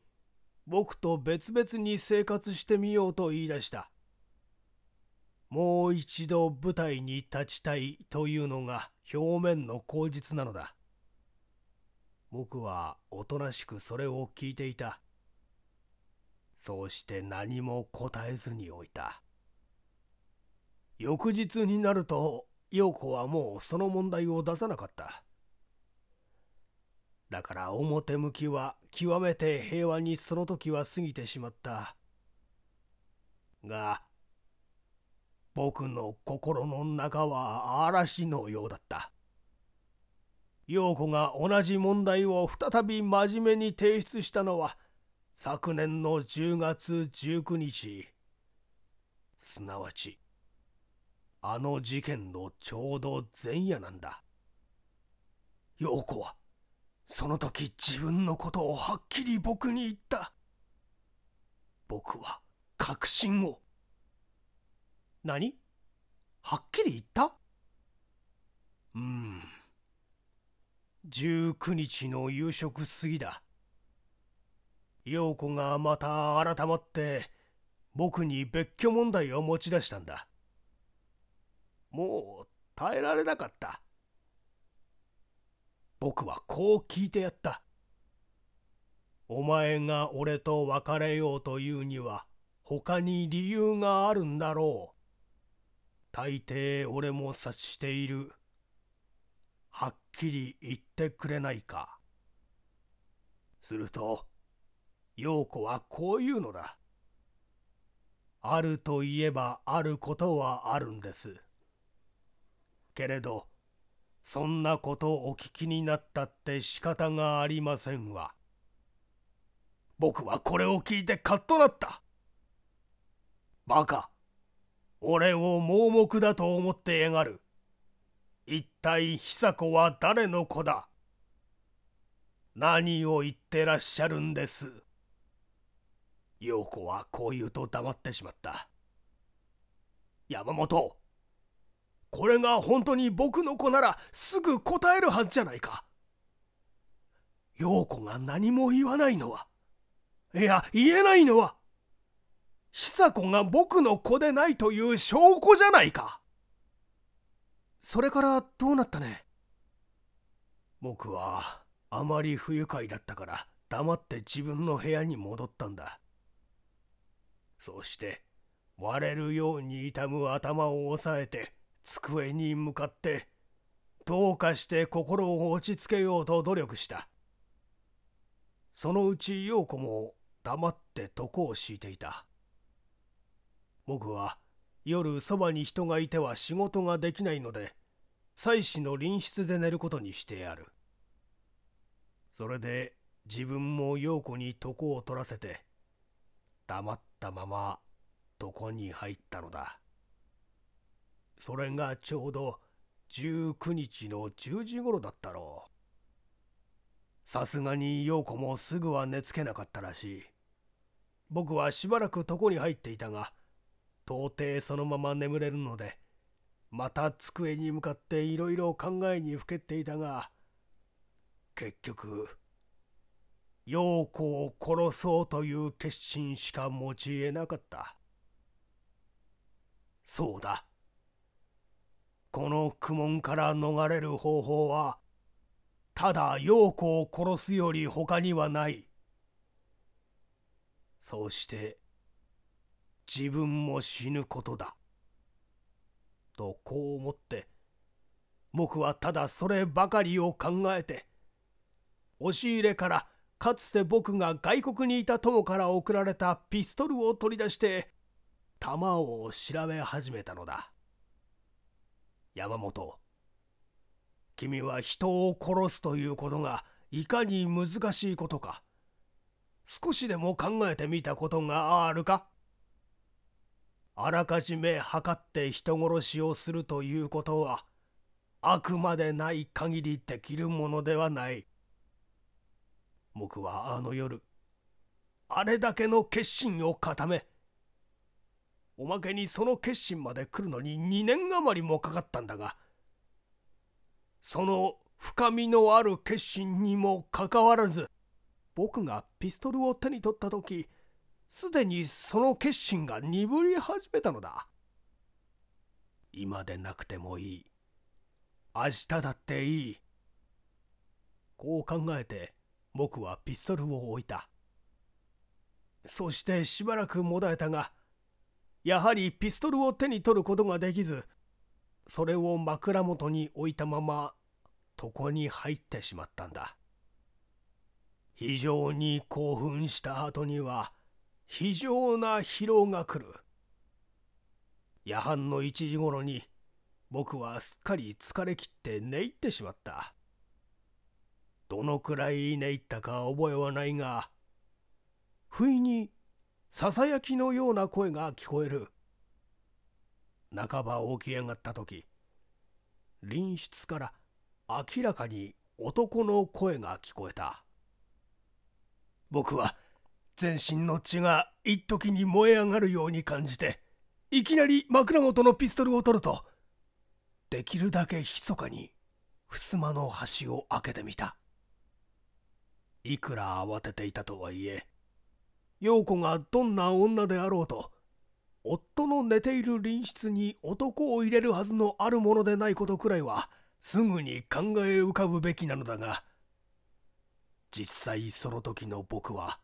僕と別々に生活してみようと言い出したもう一度舞台に立ちたいというのが表面の口実なのだ僕はおとなしくそれを聞いていた。そうして何も答えずにおいた。翌日になると、陽子はもうその問題を出さなかった。だから表向きは極めて平和にその時は過ぎてしまった。が、僕の心の中は嵐のようだった。陽子が同じ問題を再び真面目に提出したのは昨年の10月19日すなわちあの事件のちょうど前夜なんだ陽子はその時自分のことをはっきり僕に言った僕は確信を何はっきり言ったうん19日の夕食過ぎだ陽子がまた改まって僕に別居問題を持ち出したんだもう耐えられなかった僕はこう聞いてやったお前が俺と別れようというには他に理由があるんだろう大抵俺も察しているはっきり言ってくれないか。すると、陽子はこういうのだ。あるといえばあることはあるんです。けれど、そんなことお聞きになったって仕方がありませんわ。僕はこれを聞いてカッとなった。バカ、俺を盲目だと思ってやがる。一体久子は誰の子だ何を言ってらっしゃるんです陽子はこう言うと黙ってしまった山本これが本当に僕の子ならすぐ答えるはずじゃないか陽子が何も言わないのはいや言えないのは久子が僕の子でないという証拠じゃないかそれからどうなったね僕はあまり不愉快だったから黙って自分の部屋に戻ったんだそして割れるように痛む頭を押さえて机に向かってどうかして心を落ち着けようと努力したそのうち陽子も黙って床を敷いていた僕は夜そばに人がいては仕事ができないので妻子の隣室で寝ることにしてやるそれで自分も陽子に床を取らせて黙ったまま床に入ったのだそれがちょうど19日の10時頃だったろうさすがに陽子もすぐは寝つけなかったらしい僕はしばらく床に入っていたが到底そのまま眠れるのでまた机に向かっていろいろ考えにふけっていたが結局陽子を殺そうという決心しか持ちえなかったそうだこの苦悶から逃れる方法はただ陽子を殺すより他にはないそうして自分も死ぬことだ。とこう思って僕はただそればかりを考えて押し入れからかつて僕が外国にいた友から送られたピストルを取り出して弾を調べ始めたのだ山本君は人を殺すということがいかに難しいことか少しでも考えてみたことがあるかあらかじめ測って人殺しをするということはあくまでない限りできるものではない僕はあの夜あれだけの決心を固めおまけにその決心まで来るのに2年余りもかかったんだがその深みのある決心にもかかわらず僕がピストルを手に取った時すでにその決心が鈍り始めたのだ今でなくてもいい明日だっていいこう考えて僕はピストルを置いたそしてしばらくもだえたがやはりピストルを手に取ることができずそれを枕元に置いたまま床に入ってしまったんだ非常に興奮した後には非常な疲労が来る夜半の1時頃に僕はすっかり疲れきって寝入ってしまったどのくらい寝入ったか覚えはないが不意にささやきのような声が聞こえる半ば起き上がった時隣室から明らかに男の声が聞こえた僕は全身の血が一時に燃え上がるように感じていきなり枕元のピストルを取るとできるだけ密かに襖の端を開けてみたいくら慌てていたとはいえ陽子がどんな女であろうと夫の寝ている隣室に男を入れるはずのあるものでないことくらいはすぐに考え浮かぶべきなのだが実際その時の僕は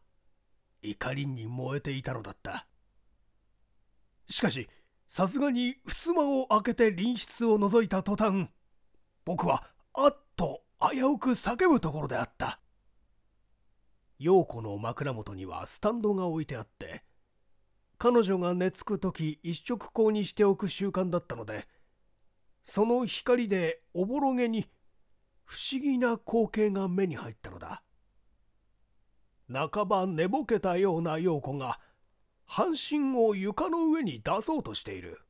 怒りに燃えていたのだったしかしさすがに襖を開けて隣室を覗いた途端僕はあっと危うく叫ぶところであった陽子の枕元にはスタンドが置いてあって彼女が寝つく時一色光にしておく習慣だったのでその光でおぼろげに不思議な光景が目に入ったのだ半ば寝ぼけたような陽子が半身を床の上に出そうとしている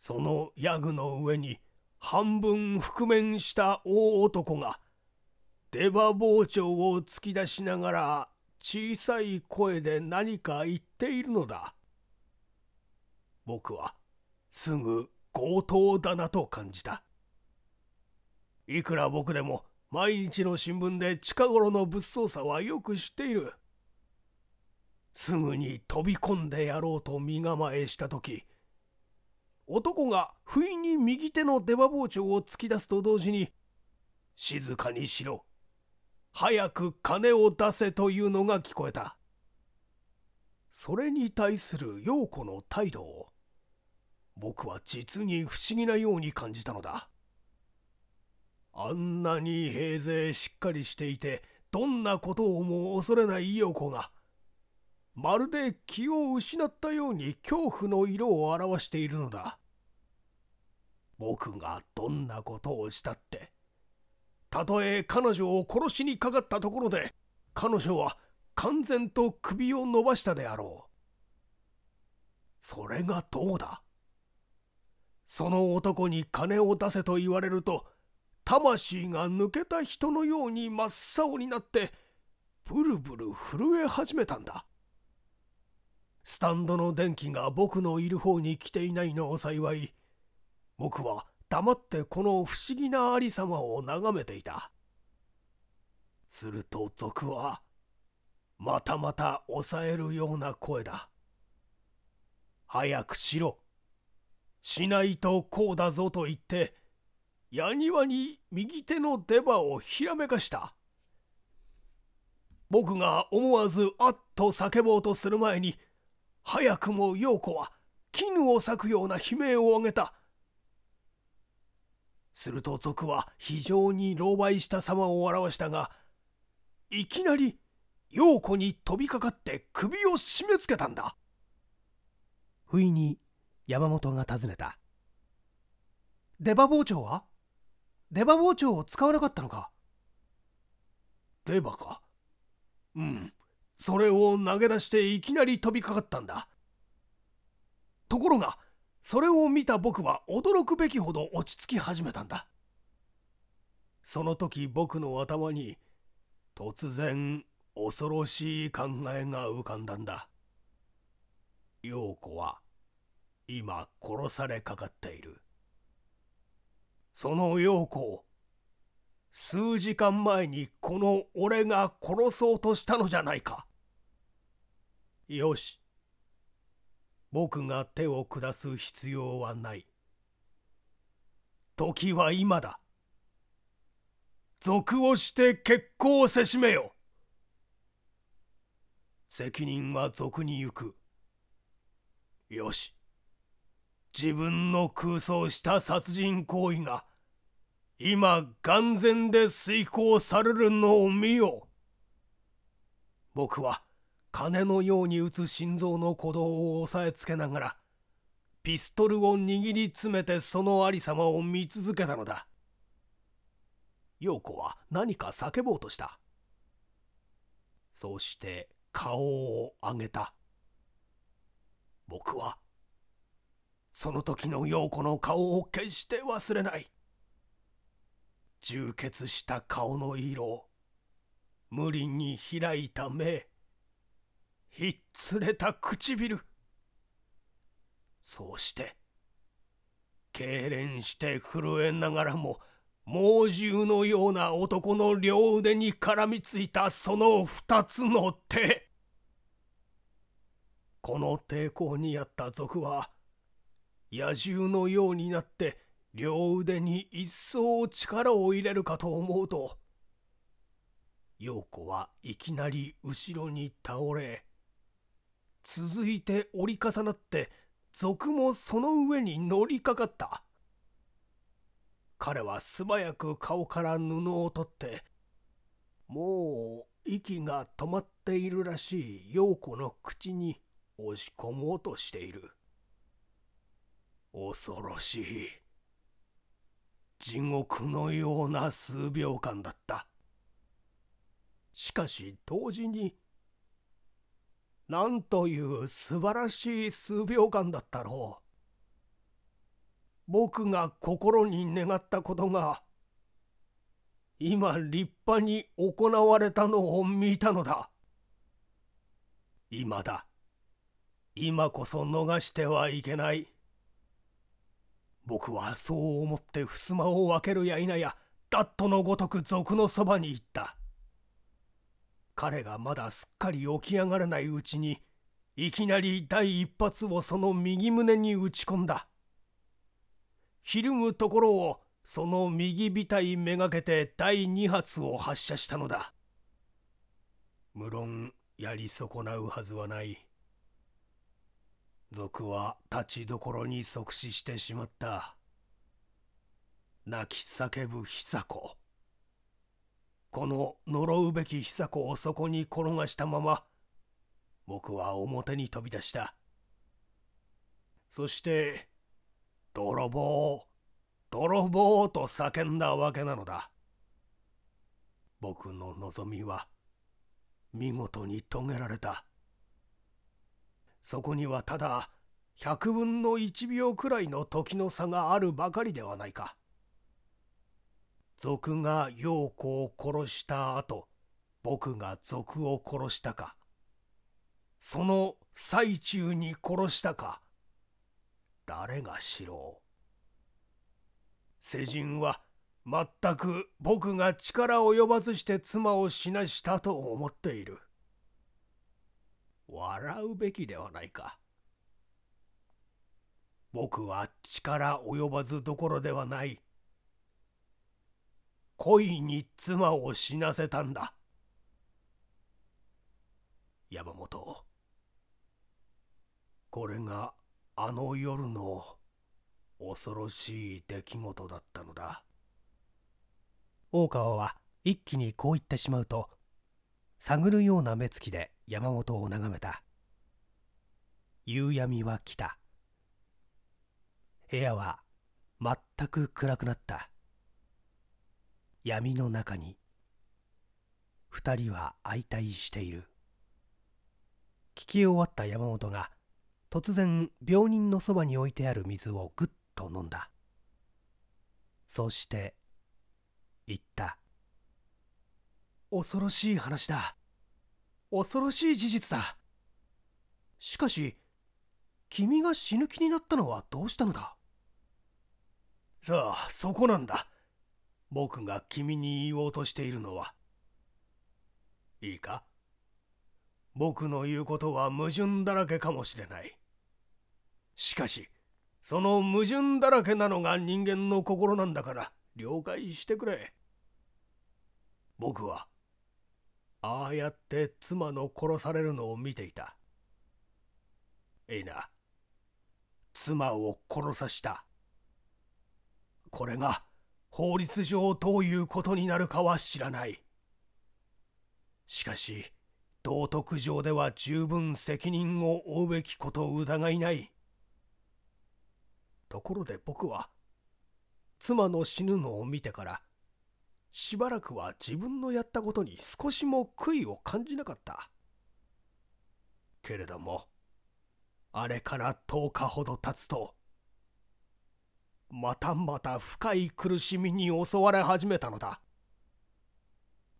そのヤグの上に半分覆面した大男が出刃包丁を突き出しながら小さい声で何か言っているのだ僕はすぐ強盗だなと感じたいくら僕でも毎日の新聞で近頃の物騒さはよく知っている。すぐに飛び込んでやろうと身構えした時男が不意に右手の出刃包丁を突き出すと同時に「静かにしろ早く金を出せ」というのが聞こえたそれに対する陽子の態度を僕は実に不思議なように感じたのだあんなに平勢しっかりしていてどんなことをも恐れない陽子がまるで気を失ったように恐怖の色を表しているのだ僕がどんなことをしたってたとえ彼女を殺しにかかったところで彼女は完全と首を伸ばしたであろうそれがどうだその男に金を出せと言われると魂が抜けた人のように真っ青になってブルブル震え始めたんだスタンドの電気が僕のいる方に来ていないのを幸い僕は黙ってこの不思議なありさまを眺めていたすると賊はまたまた抑えるような声だ早くしろしないとこうだぞと言って矢庭に右手の出刃をひらめかした。僕が思わずあっと叫ぼうとする前に、早くも陽子は絹を裂くような悲鳴を上げた。すると賊は非常に狼狽した様を表したが、いきなり陽子に飛びかかって首を絞めつけたんだ。不意に山本が尋ねた。出刃包丁は出刃包丁を使わなかったのか出刃かうんそれを投げ出していきなり飛びかかったんだところがそれを見た僕は驚くべきほど落ち着き始めたんだその時僕の頭に突然恐ろしい考えが浮かんだんだ陽子は今殺されかかっているその陽子を数時間前にこの俺が殺そうとしたのじゃないかよし僕が手を下す必要はない時は今だ賊をして結婚をせしめよ責任は賊に行くよし自分の空想した殺人行為が今眼前で遂行されるのを見よ僕は金のように打つ心臓の鼓動を押さえつけながらピストルを握り詰めてそのありさまを見続けたのだ陽子は何か叫ぼうとしたそうして顔を上げた僕はその時の陽子の顔を決して忘れない充血した顔の色無理に開いた目ひっつれた唇そうして痙攣して震えながらも猛獣のような男の両腕に絡みついたその二つの手この抵抗にあった賊は野獣のようになって両腕に一層力を入れるかと思うと陽子はいきなり後ろに倒れ続いて折り重なって賊もその上に乗りかかった彼は素早く顔から布を取ってもう息が止まっているらしい陽子の口に押し込もうとしている。恐ろしい地獄のような数秒間だったしかし同時になんという素晴らしい数秒間だったろう僕が心に願ったことが今立派に行われたのを見たのだ今だ今こそ逃してはいけない僕はそう思って襖を開けるや否やダットのごとく賊のそばに行った彼がまだすっかり起き上がらないうちにいきなり第一発をその右胸に打ち込んだひるむところをその右額めがけて第二発を発射したのだ無論やり損なうはずはない賊は立ちどころに即死してしまった泣き叫ぶ久子この呪うべき久子をそこに転がしたまま僕は表に飛び出したそして泥棒泥棒と叫んだわけなのだ僕の望みは見事に遂げられたそこにはただ100分の1秒くらいの時の差があるばかりではないか。賊が陽子を殺した後僕が賊を殺したかその最中に殺したか誰が知ろう世人は全く僕が力及ばずして妻を死なしたと思っている。笑うべきではないか。僕は力及ばずどころではない。恋に妻を死なせたんだ。山本、これがあの夜の恐ろしい出来事だったのだ。大川は一気にこう言ってしまうと、探るような目つきで山本を眺めた夕闇は来た部屋は全く暗くなった闇の中に二人は相対している聞き終わった山本が突然病人のそばに置いてある水をぐっと飲んだそして言った恐ろしい話だ恐ろしい事実だしかし君が死ぬ気になったのはどうしたのださあそこなんだ僕が君に言おうとしているのはいいか僕の言うことは矛盾だらけかもしれないしかしその矛盾だらけなのが人間の心なんだから了解してくれ僕はああやって妻の殺されるのを見ていた。エイな。妻を殺さした。これが法律上どういうことになるかは知らない。しかし、道徳上では十分責任を負うべきことを疑いない。ところで僕は、妻の死ぬのを見てから、しばらくは自分のやったことに少しも悔いを感じなかった。けれども、あれから10日ほど経つと、またまた深い苦しみに襲われ始めたのだ。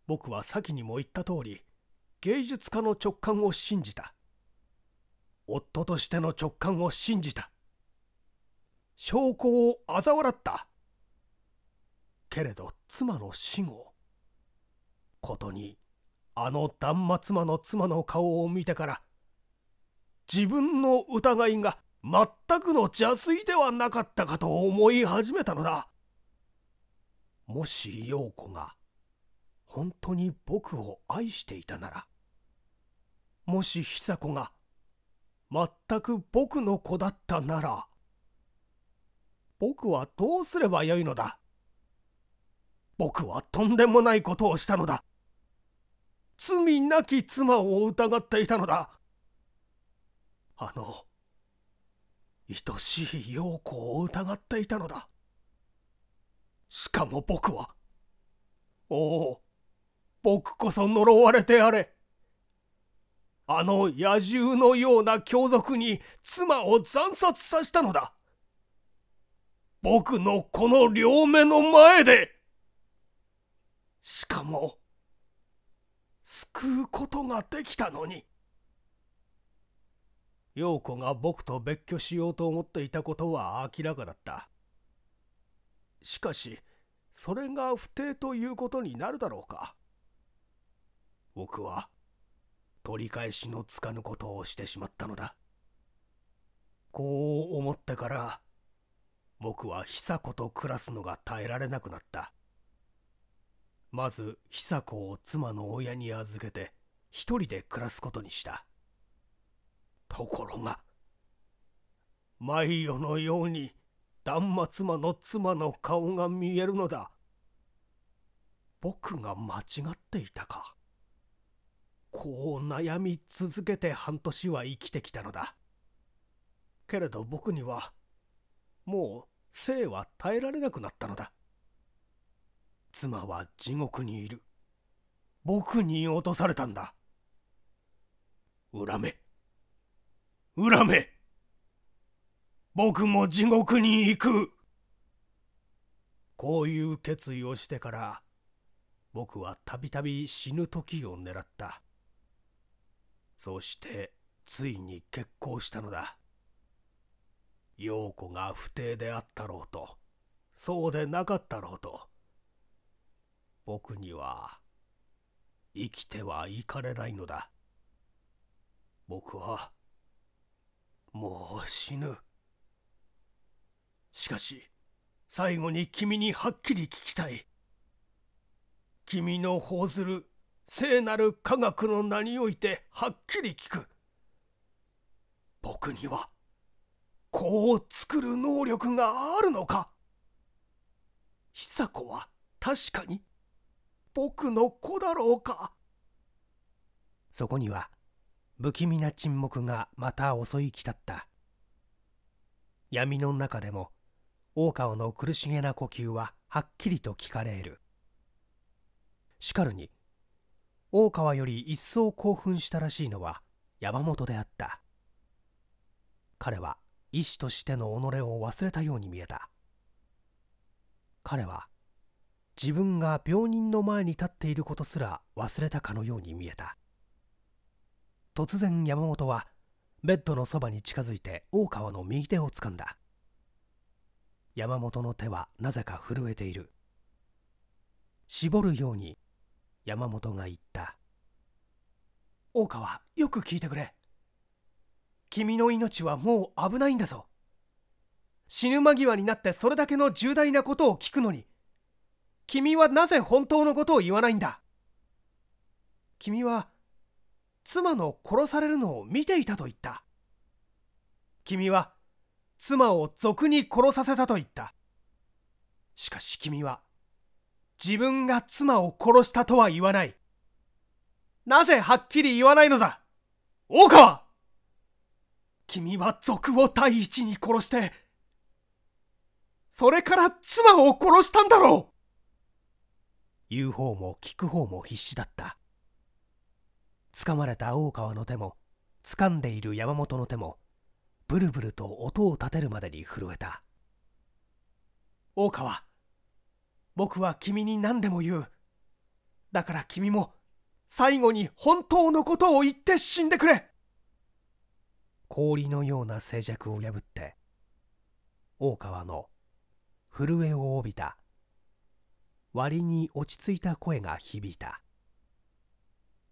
僕は先にも言った通り、芸術家の直感を信じた。夫としての直感を信じた。証拠を嘲笑った。けれど妻の死後ことにあの断末魔の妻の顔を見てから自分の疑いが全くの邪推ではなかったかと思い始めたのだもし陽子が本当に僕を愛していたならもし久子が全く僕の子だったなら僕はどうすればよいのだ僕はとんでもないことをしたのだ罪なき妻を疑っていたのだあの愛しい陽子を疑っていたのだしかも僕はおお僕こそ呪われてやれあの野獣のような凶賊に妻を惨殺させたのだ僕のこの両目の前でしかも救うことができたのに陽子が僕と別居しようと思っていたことは明らかだったしかしそれが不定ということになるだろうか僕は取り返しのつかぬことをしてしまったのだこう思ってから僕は久子と暮らすのが耐えられなくなったまず久子を妻の親に預けて一人で暮らすことにしたところが毎夜のように旦那妻の妻の顔が見えるのだ僕が間違っていたかこう悩み続けて半年は生きてきたのだけれど僕にはもう生は耐えられなくなったのだ妻は地獄にいる僕に落とされたんだ恨め恨め僕も地獄に行くこういう決意をしてから僕はたびたび死ぬ時を狙ったそしてついに結婚したのだ陽子が不定であったろうとそうでなかったろうと僕には生きてはいかれないのだ僕はもう死ぬしかし最後に君にはっきり聞きたい君の報ずる聖なる科学の名においてはっきり聞く僕には子を作る能力があるのか久子は確かに僕の子だろうかそこには不気味な沈黙がまた襲い来たった闇の中でも大川の苦しげな呼吸ははっきりと聞かれるしかるに大川より一層興奮したらしいのは山本であった彼は医師としての己を忘れたように見えた彼は自分が病人の前に立っていることすら忘れたかのように見えた突然山本はベッドのそばに近づいて大川の右手をつかんだ山本の手はなぜか震えている絞るように山本が言った大川よく聞いてくれ君の命はもう危ないんだぞ死ぬ間際になってそれだけの重大なことを聞くのに君はなぜ本当のことを言わないんだ君は妻の殺されるのを見ていたと言った君は妻を賊に殺させたと言ったしかし君は自分が妻を殺したとは言わないなぜはっきり言わないのだ大川君は賊を第一に殺してそれから妻を殺したんだろう言う方も聞く方も必死だった掴まれた大川の手も掴んでいる山本の手もブルブルと音を立てるまでに震えた大川僕は君に何でも言うだから君も最後に本当のことを言って死んでくれ氷のような静寂を破って大川の震えを帯びた割に落ち着いた声が響いた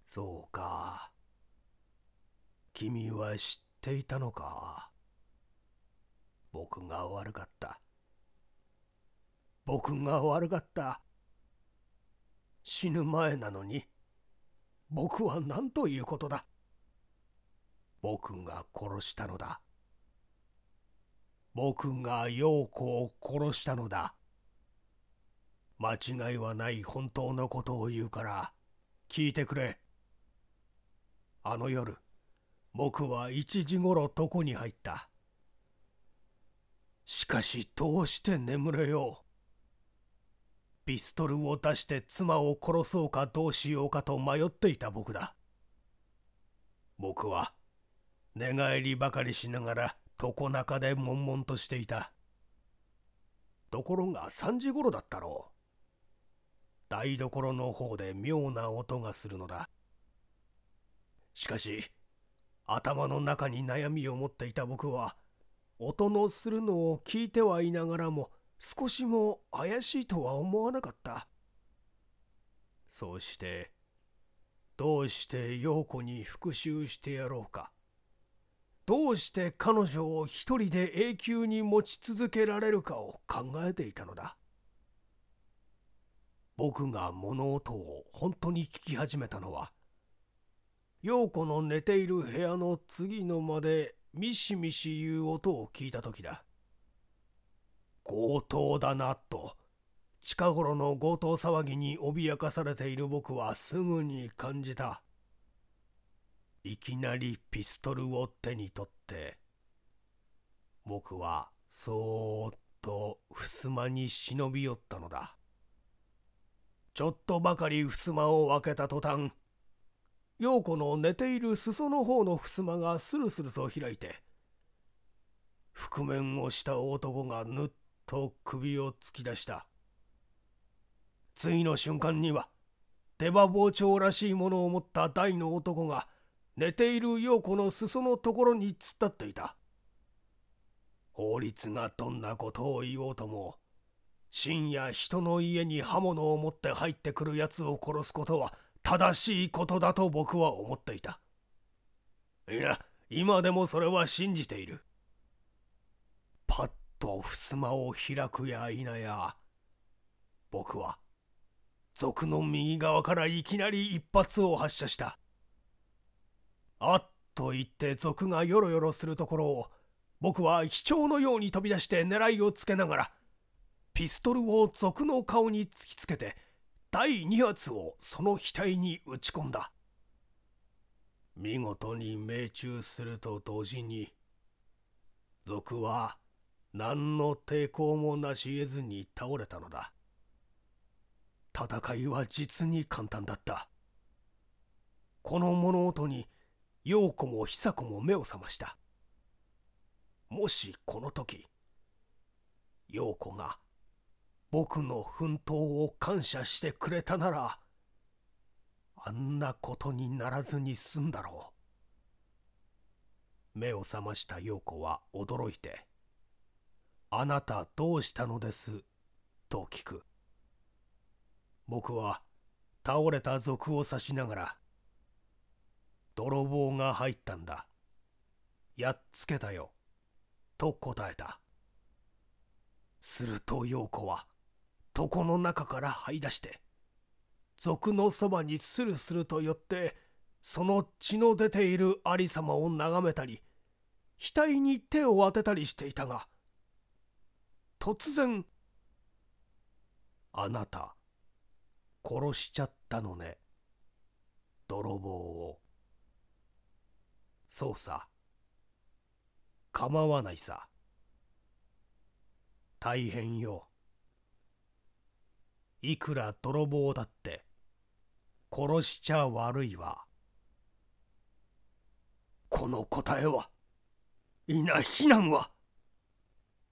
そうか君は知っていたのか僕が悪かった僕が悪かった死ぬ前なのに僕は何ということだ僕が殺したのだ僕が陽子を殺したのだ間違いはない本当のことを言うから聞いてくれあの夜僕は1時ごろ床に入ったしかしどうして眠れようピストルを出して妻を殺そうかどうしようかと迷っていた僕だ僕は寝返りばかりしながら床中で悶々としていたところが3時ごろだったろう台所の方で妙な音がするのだしかし頭の中に悩みを持っていた僕は音のするのを聞いてはいながらも少しも怪しいとは思わなかったそうしてどうして陽子に復讐してやろうかどうして彼女を一人で永久に持ち続けられるかを考えていたのだ僕が物音を本当に聞き始めたのは陽子の寝ている部屋の次の間でミシミシ言う音を聞いた時だ強盗だなと近頃の強盗騒ぎに脅かされている僕はすぐに感じたいきなりピストルを手に取って僕はそーっと襖に忍び寄ったのだちょっとばかり襖を開けた途端陽子の寝ている裾の方の襖がスルスルと開いて覆面をした男がぬっと首を突き出した次の瞬間には手羽包丁らしいものを持った大の男が寝ている陽子の裾のところに突っ立っていた法律がどんなことを言おうとも深夜人の家に刃物を持って入ってくるやつを殺すことは正しいことだと僕は思っていたいや今でもそれは信じているパッと襖を開くや否や僕は賊の右側からいきなり一発を発射したあっと言って賊がよろよろするところを僕は飛鳥のように飛び出して狙いをつけながらピストルを賊の顔に突きつけて第2発をその額に撃ち込んだ見事に命中すると同時に賊は何の抵抗もなし得ずに倒れたのだ戦いは実に簡単だったこの物音に陽子も久子も目を覚ましたもしこの時陽子が僕の奮闘を感謝してくれたならあんなことにならずに済んだろう目を覚ました陽子は驚いて「あなたどうしたのです?」と聞く僕は倒れた賊を刺しながら「泥棒が入ったんだやっつけたよ」と答えたすると陽子は床の中から這い出して賊のそばにスルスルと寄ってその血の出ているありさまを眺めたり額に手を当てたりしていたが突然「あなた殺しちゃったのね泥棒を」そうさ構わないさ大変よ。いくら泥棒だって殺しちゃ悪いわこの答えは皆非難は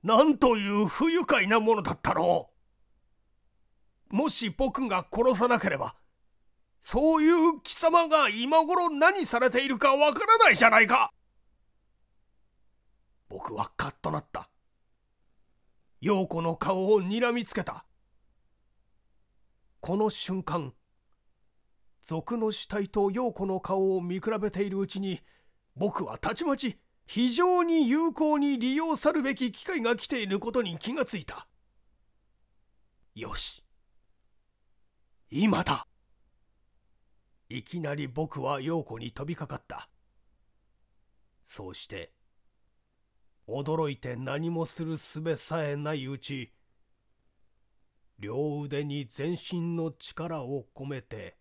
なんという不愉快なものだったろうもし僕が殺さなければそういう貴様が今頃何されているかわからないじゃないか僕はカッとなった陽子の顔をにらみつけたこの瞬間賊の死体と陽子の顔を見比べているうちに僕はたちまち非常に有効に利用さるべき機会が来ていることに気がついたよし今だいきなり僕は陽子に飛びかかったそうして驚いて何もするすべさえないうち両腕に全身の力を込めて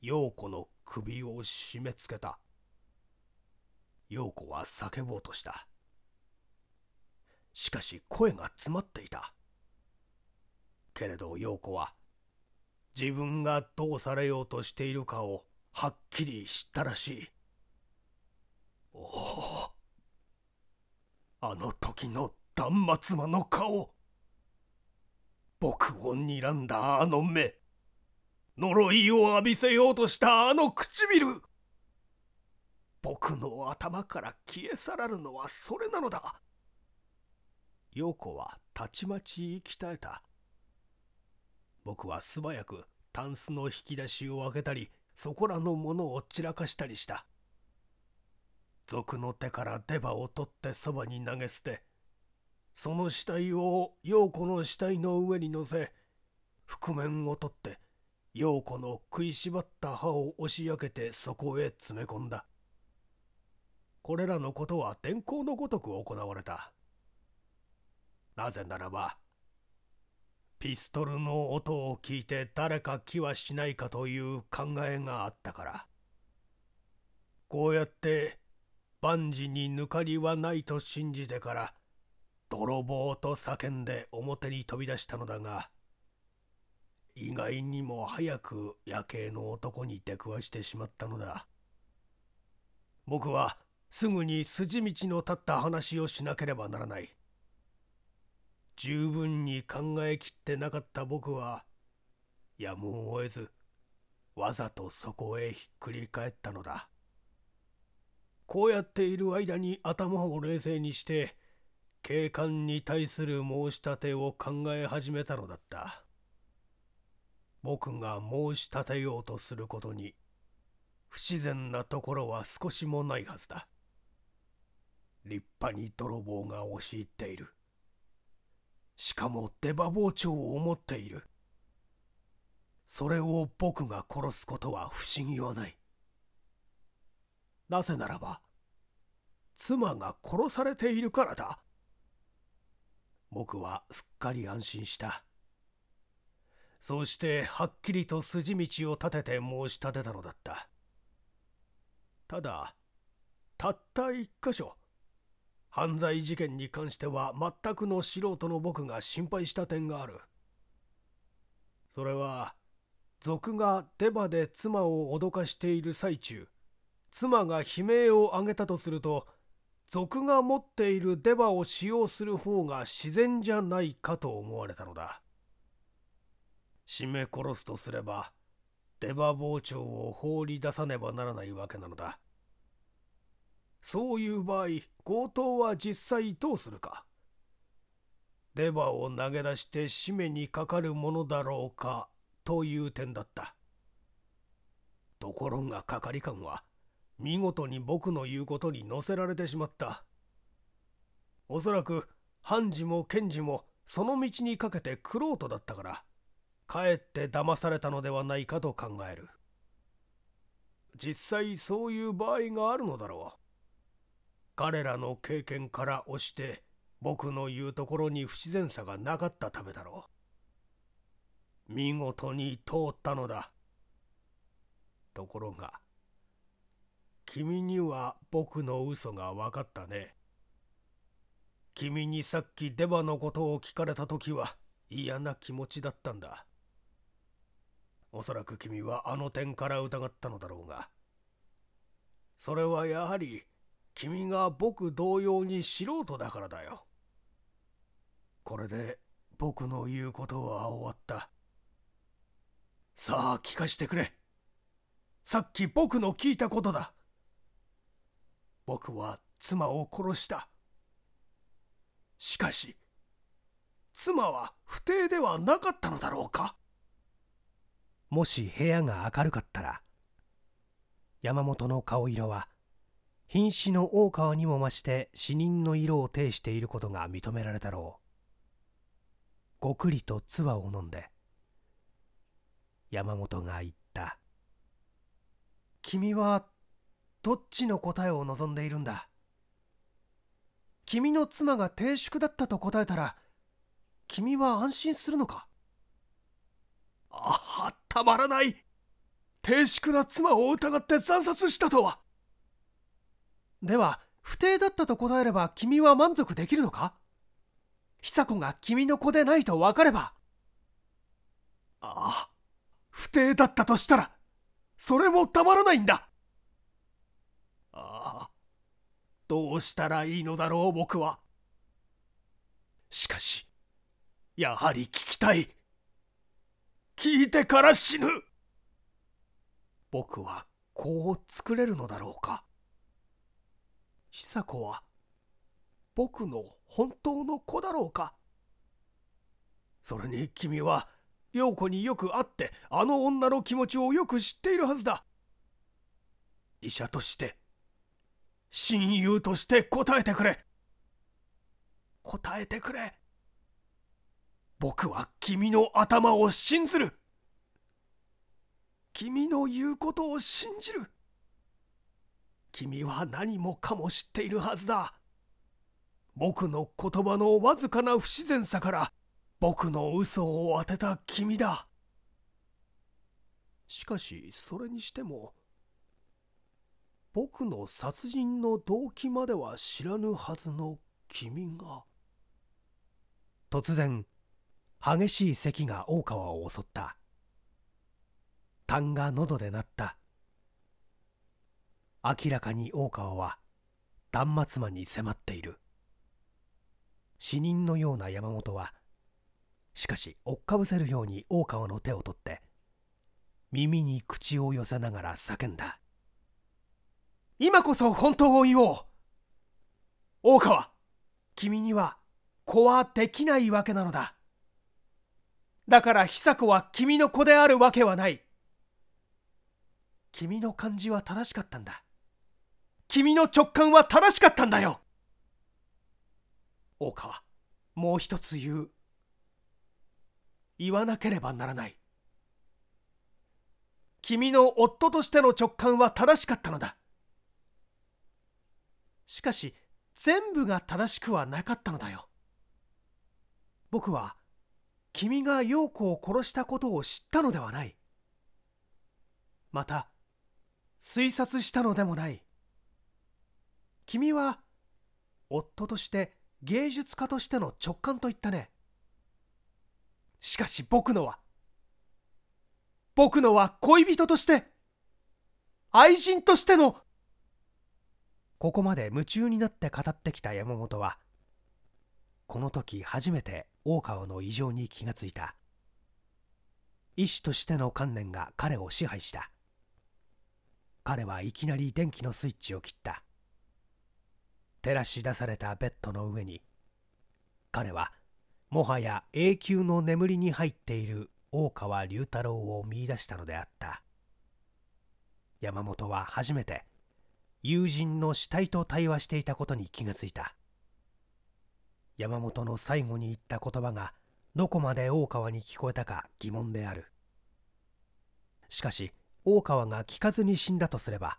陽子の首を締め付けた陽子は叫ぼうとしたしかし声が詰まっていたけれど陽子は自分がどうされようとしているかをはっきり知ったらしいおおあの時の断末魔の顔僕を睨んだあの目呪いを浴びせようとしたあの唇僕の頭から消え去らるのはそれなのだ陽子はたちまち言い鍛えた僕は素早くタンスの引き出しを開けたりそこらのものを散らかしたりした賊の手から出刃を取ってそばに投げ捨てその死体を陽子の死体の上に乗せ覆面を取って陽子の食いしばった歯を押し開けてそこへ詰め込んだこれらのことは天候のごとく行われたなぜならばピストルの音を聞いて誰か気はしないかという考えがあったからこうやって万事に抜かりはないと信じてから泥棒と叫んで表に飛び出したのだが意外にも早く夜景の男に出くわしてしまったのだ僕はすぐに筋道の立った話をしなければならない十分に考えきってなかった僕はやむを得ずわざとそこへひっくり返ったのだこうやっている間に頭を冷静にして警官に対する申し立てを考え始めたのだった僕が申し立てようとすることに不自然なところは少しもないはずだ立派に泥棒が押し入っているしかも出刃包丁を持っているそれを僕が殺すことは不思議はないなぜならば妻が殺されているからだ僕はすっかり安心した。そうしてはっきりと筋道を立てて申し立てたのだった。ただ、たった一箇所、犯罪事件に関しては全くの素人の僕が心配した点がある。それは、賊がデバで妻を脅かしている最中、妻が悲鳴を上げたとすると、俗が持っているデバを使用する方が自然じゃないかと思われたのだ締め殺すとすればデバ包丁を放り出さねばならないわけなのだそういう場合強盗は実際どうするかデバを投げ出して締めにかかるものだろうかという点だったところが係官は見事に僕の言うことに乗せられてしまったおそらく判事も検事もその道にかけて玄人だったからかえって騙されたのではないかと考える実際そういう場合があるのだろう彼らの経験から押して僕の言うところに不自然さがなかったためだろう見事に通ったのだところが君には僕の嘘が分かったね。君にさっきデバのことを聞かれた時は嫌な気持ちだったんだ。おそらく君はあの点から疑ったのだろうが。それはやはり君が僕同様に素人だからだよ。これで僕の言うことは終わった。さあ聞かしてくれ。さっき僕の聞いたことだ。僕は妻を殺した。しかし、妻は不定ではなかったのだろうかもし部屋が明るかったら、山本の顔色は、瀕死の大川にも増して死人の色を呈していることが認められたろう。ごくりと唾を飲んで、山本が言った。君はどっちの答えを望んでいるんだ君の妻が低粛だったと答えたら君は安心するのかあたまらない低粛な妻を疑って惨殺したとはでは不定だったと答えれば君は満足できるのか久子が君の子でないと分かればああ不定だったとしたらそれもたまらないんだどうしたらいいのだろう僕はしかしやはり聞きたい聞いてから死ぬ僕は子を作れるのだろうか久子は僕の本当の子だろうかそれに君は陽子によく会ってあの女の気持ちをよく知っているはずだ医者として親友として答えてくれ答えてくれ僕は君の頭を信ずる君の言うことを信じる君は何もかも知っているはずだ僕の言葉のわずかな不自然さから僕の嘘を当てた君だしかしそれにしても僕の殺人の動機までは知らぬはずの君が突然激しい咳が大川を襲った痰が喉で鳴った明らかに大川は断末魔に迫っている死人のような山本はしかし追っかぶせるように大川の手を取って耳に口を寄せながら叫んだ今こそ本当を言おう大川君には子はできないわけなのだだから久子は君の子であるわけはない君の感じは正しかったんだ君の直感は正しかったんだよ大川もう一つ言う言わなければならない君の夫としての直感は正しかったのだしかし全部が正しくはなかったのだよ僕は君が陽子を殺したことを知ったのではないまた推察したのでもない君は夫として芸術家としての直感と言ったねしかし僕のは僕のは恋人として愛人としてのここまで夢中になって語ってきた山本はこの時初めて大川の異常に気がついた医師としての観念が彼を支配した彼はいきなり電気のスイッチを切った照らし出されたベッドの上に彼はもはや永久の眠りに入っている大川龍太郎を見いだしたのであった山本は初めて友人の死体と対話していたことに気がついた山本の最後に言った言葉がどこまで大川に聞こえたか疑問であるしかし大川が聞かずに死んだとすれば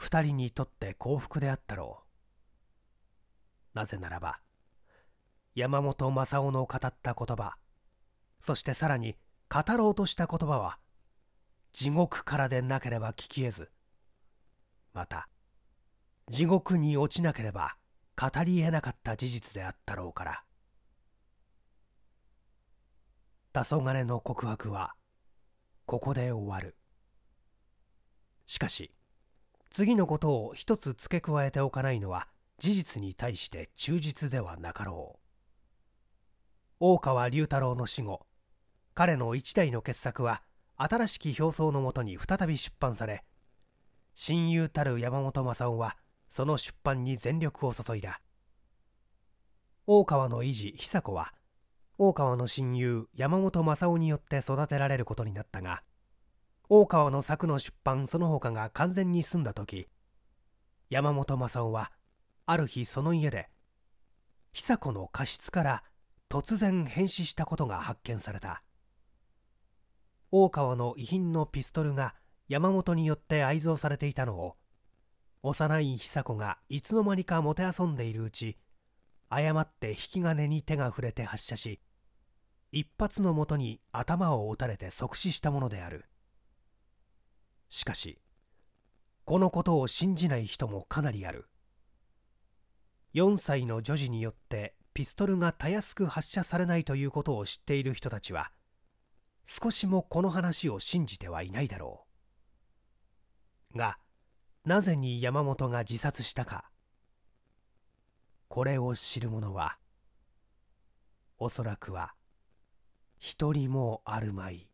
2人にとって幸福であったろうなぜならば山本正雄の語った言葉そしてさらに語ろうとした言葉は地獄からでなければ聞きえずまた地獄に落ちなければ語り得なかった事実であったろうから黄昏の告白はここで終わるしかし次のことを一つ付け加えておかないのは事実に対して忠実ではなかろう大川龍太郎の死後彼の一代の傑作は新しき表層のもとに再び出版され親友たる山本正雄はその出版に全力を注いだ大川の維持久子は大川の親友山本正雄によって育てられることになったが大川の作の出版その他が完全に済んだ時山本正雄はある日その家で久子の過失から突然変死したことが発見された大川の遺品のピストルが山本によって愛蔵されていたのを幼い久子がいつの間にかもてあそんでいるうち誤って引き金に手が触れて発射し一発のもとに頭を打たれて即死したものであるしかしこのことを信じない人もかなりある4歳の女児によってピストルがたやすく発射されないということを知っている人たちは少しもこの話を信じてはいないだろうがなぜに山本が自殺したかこれを知る者はおそらくは一人もあるまい。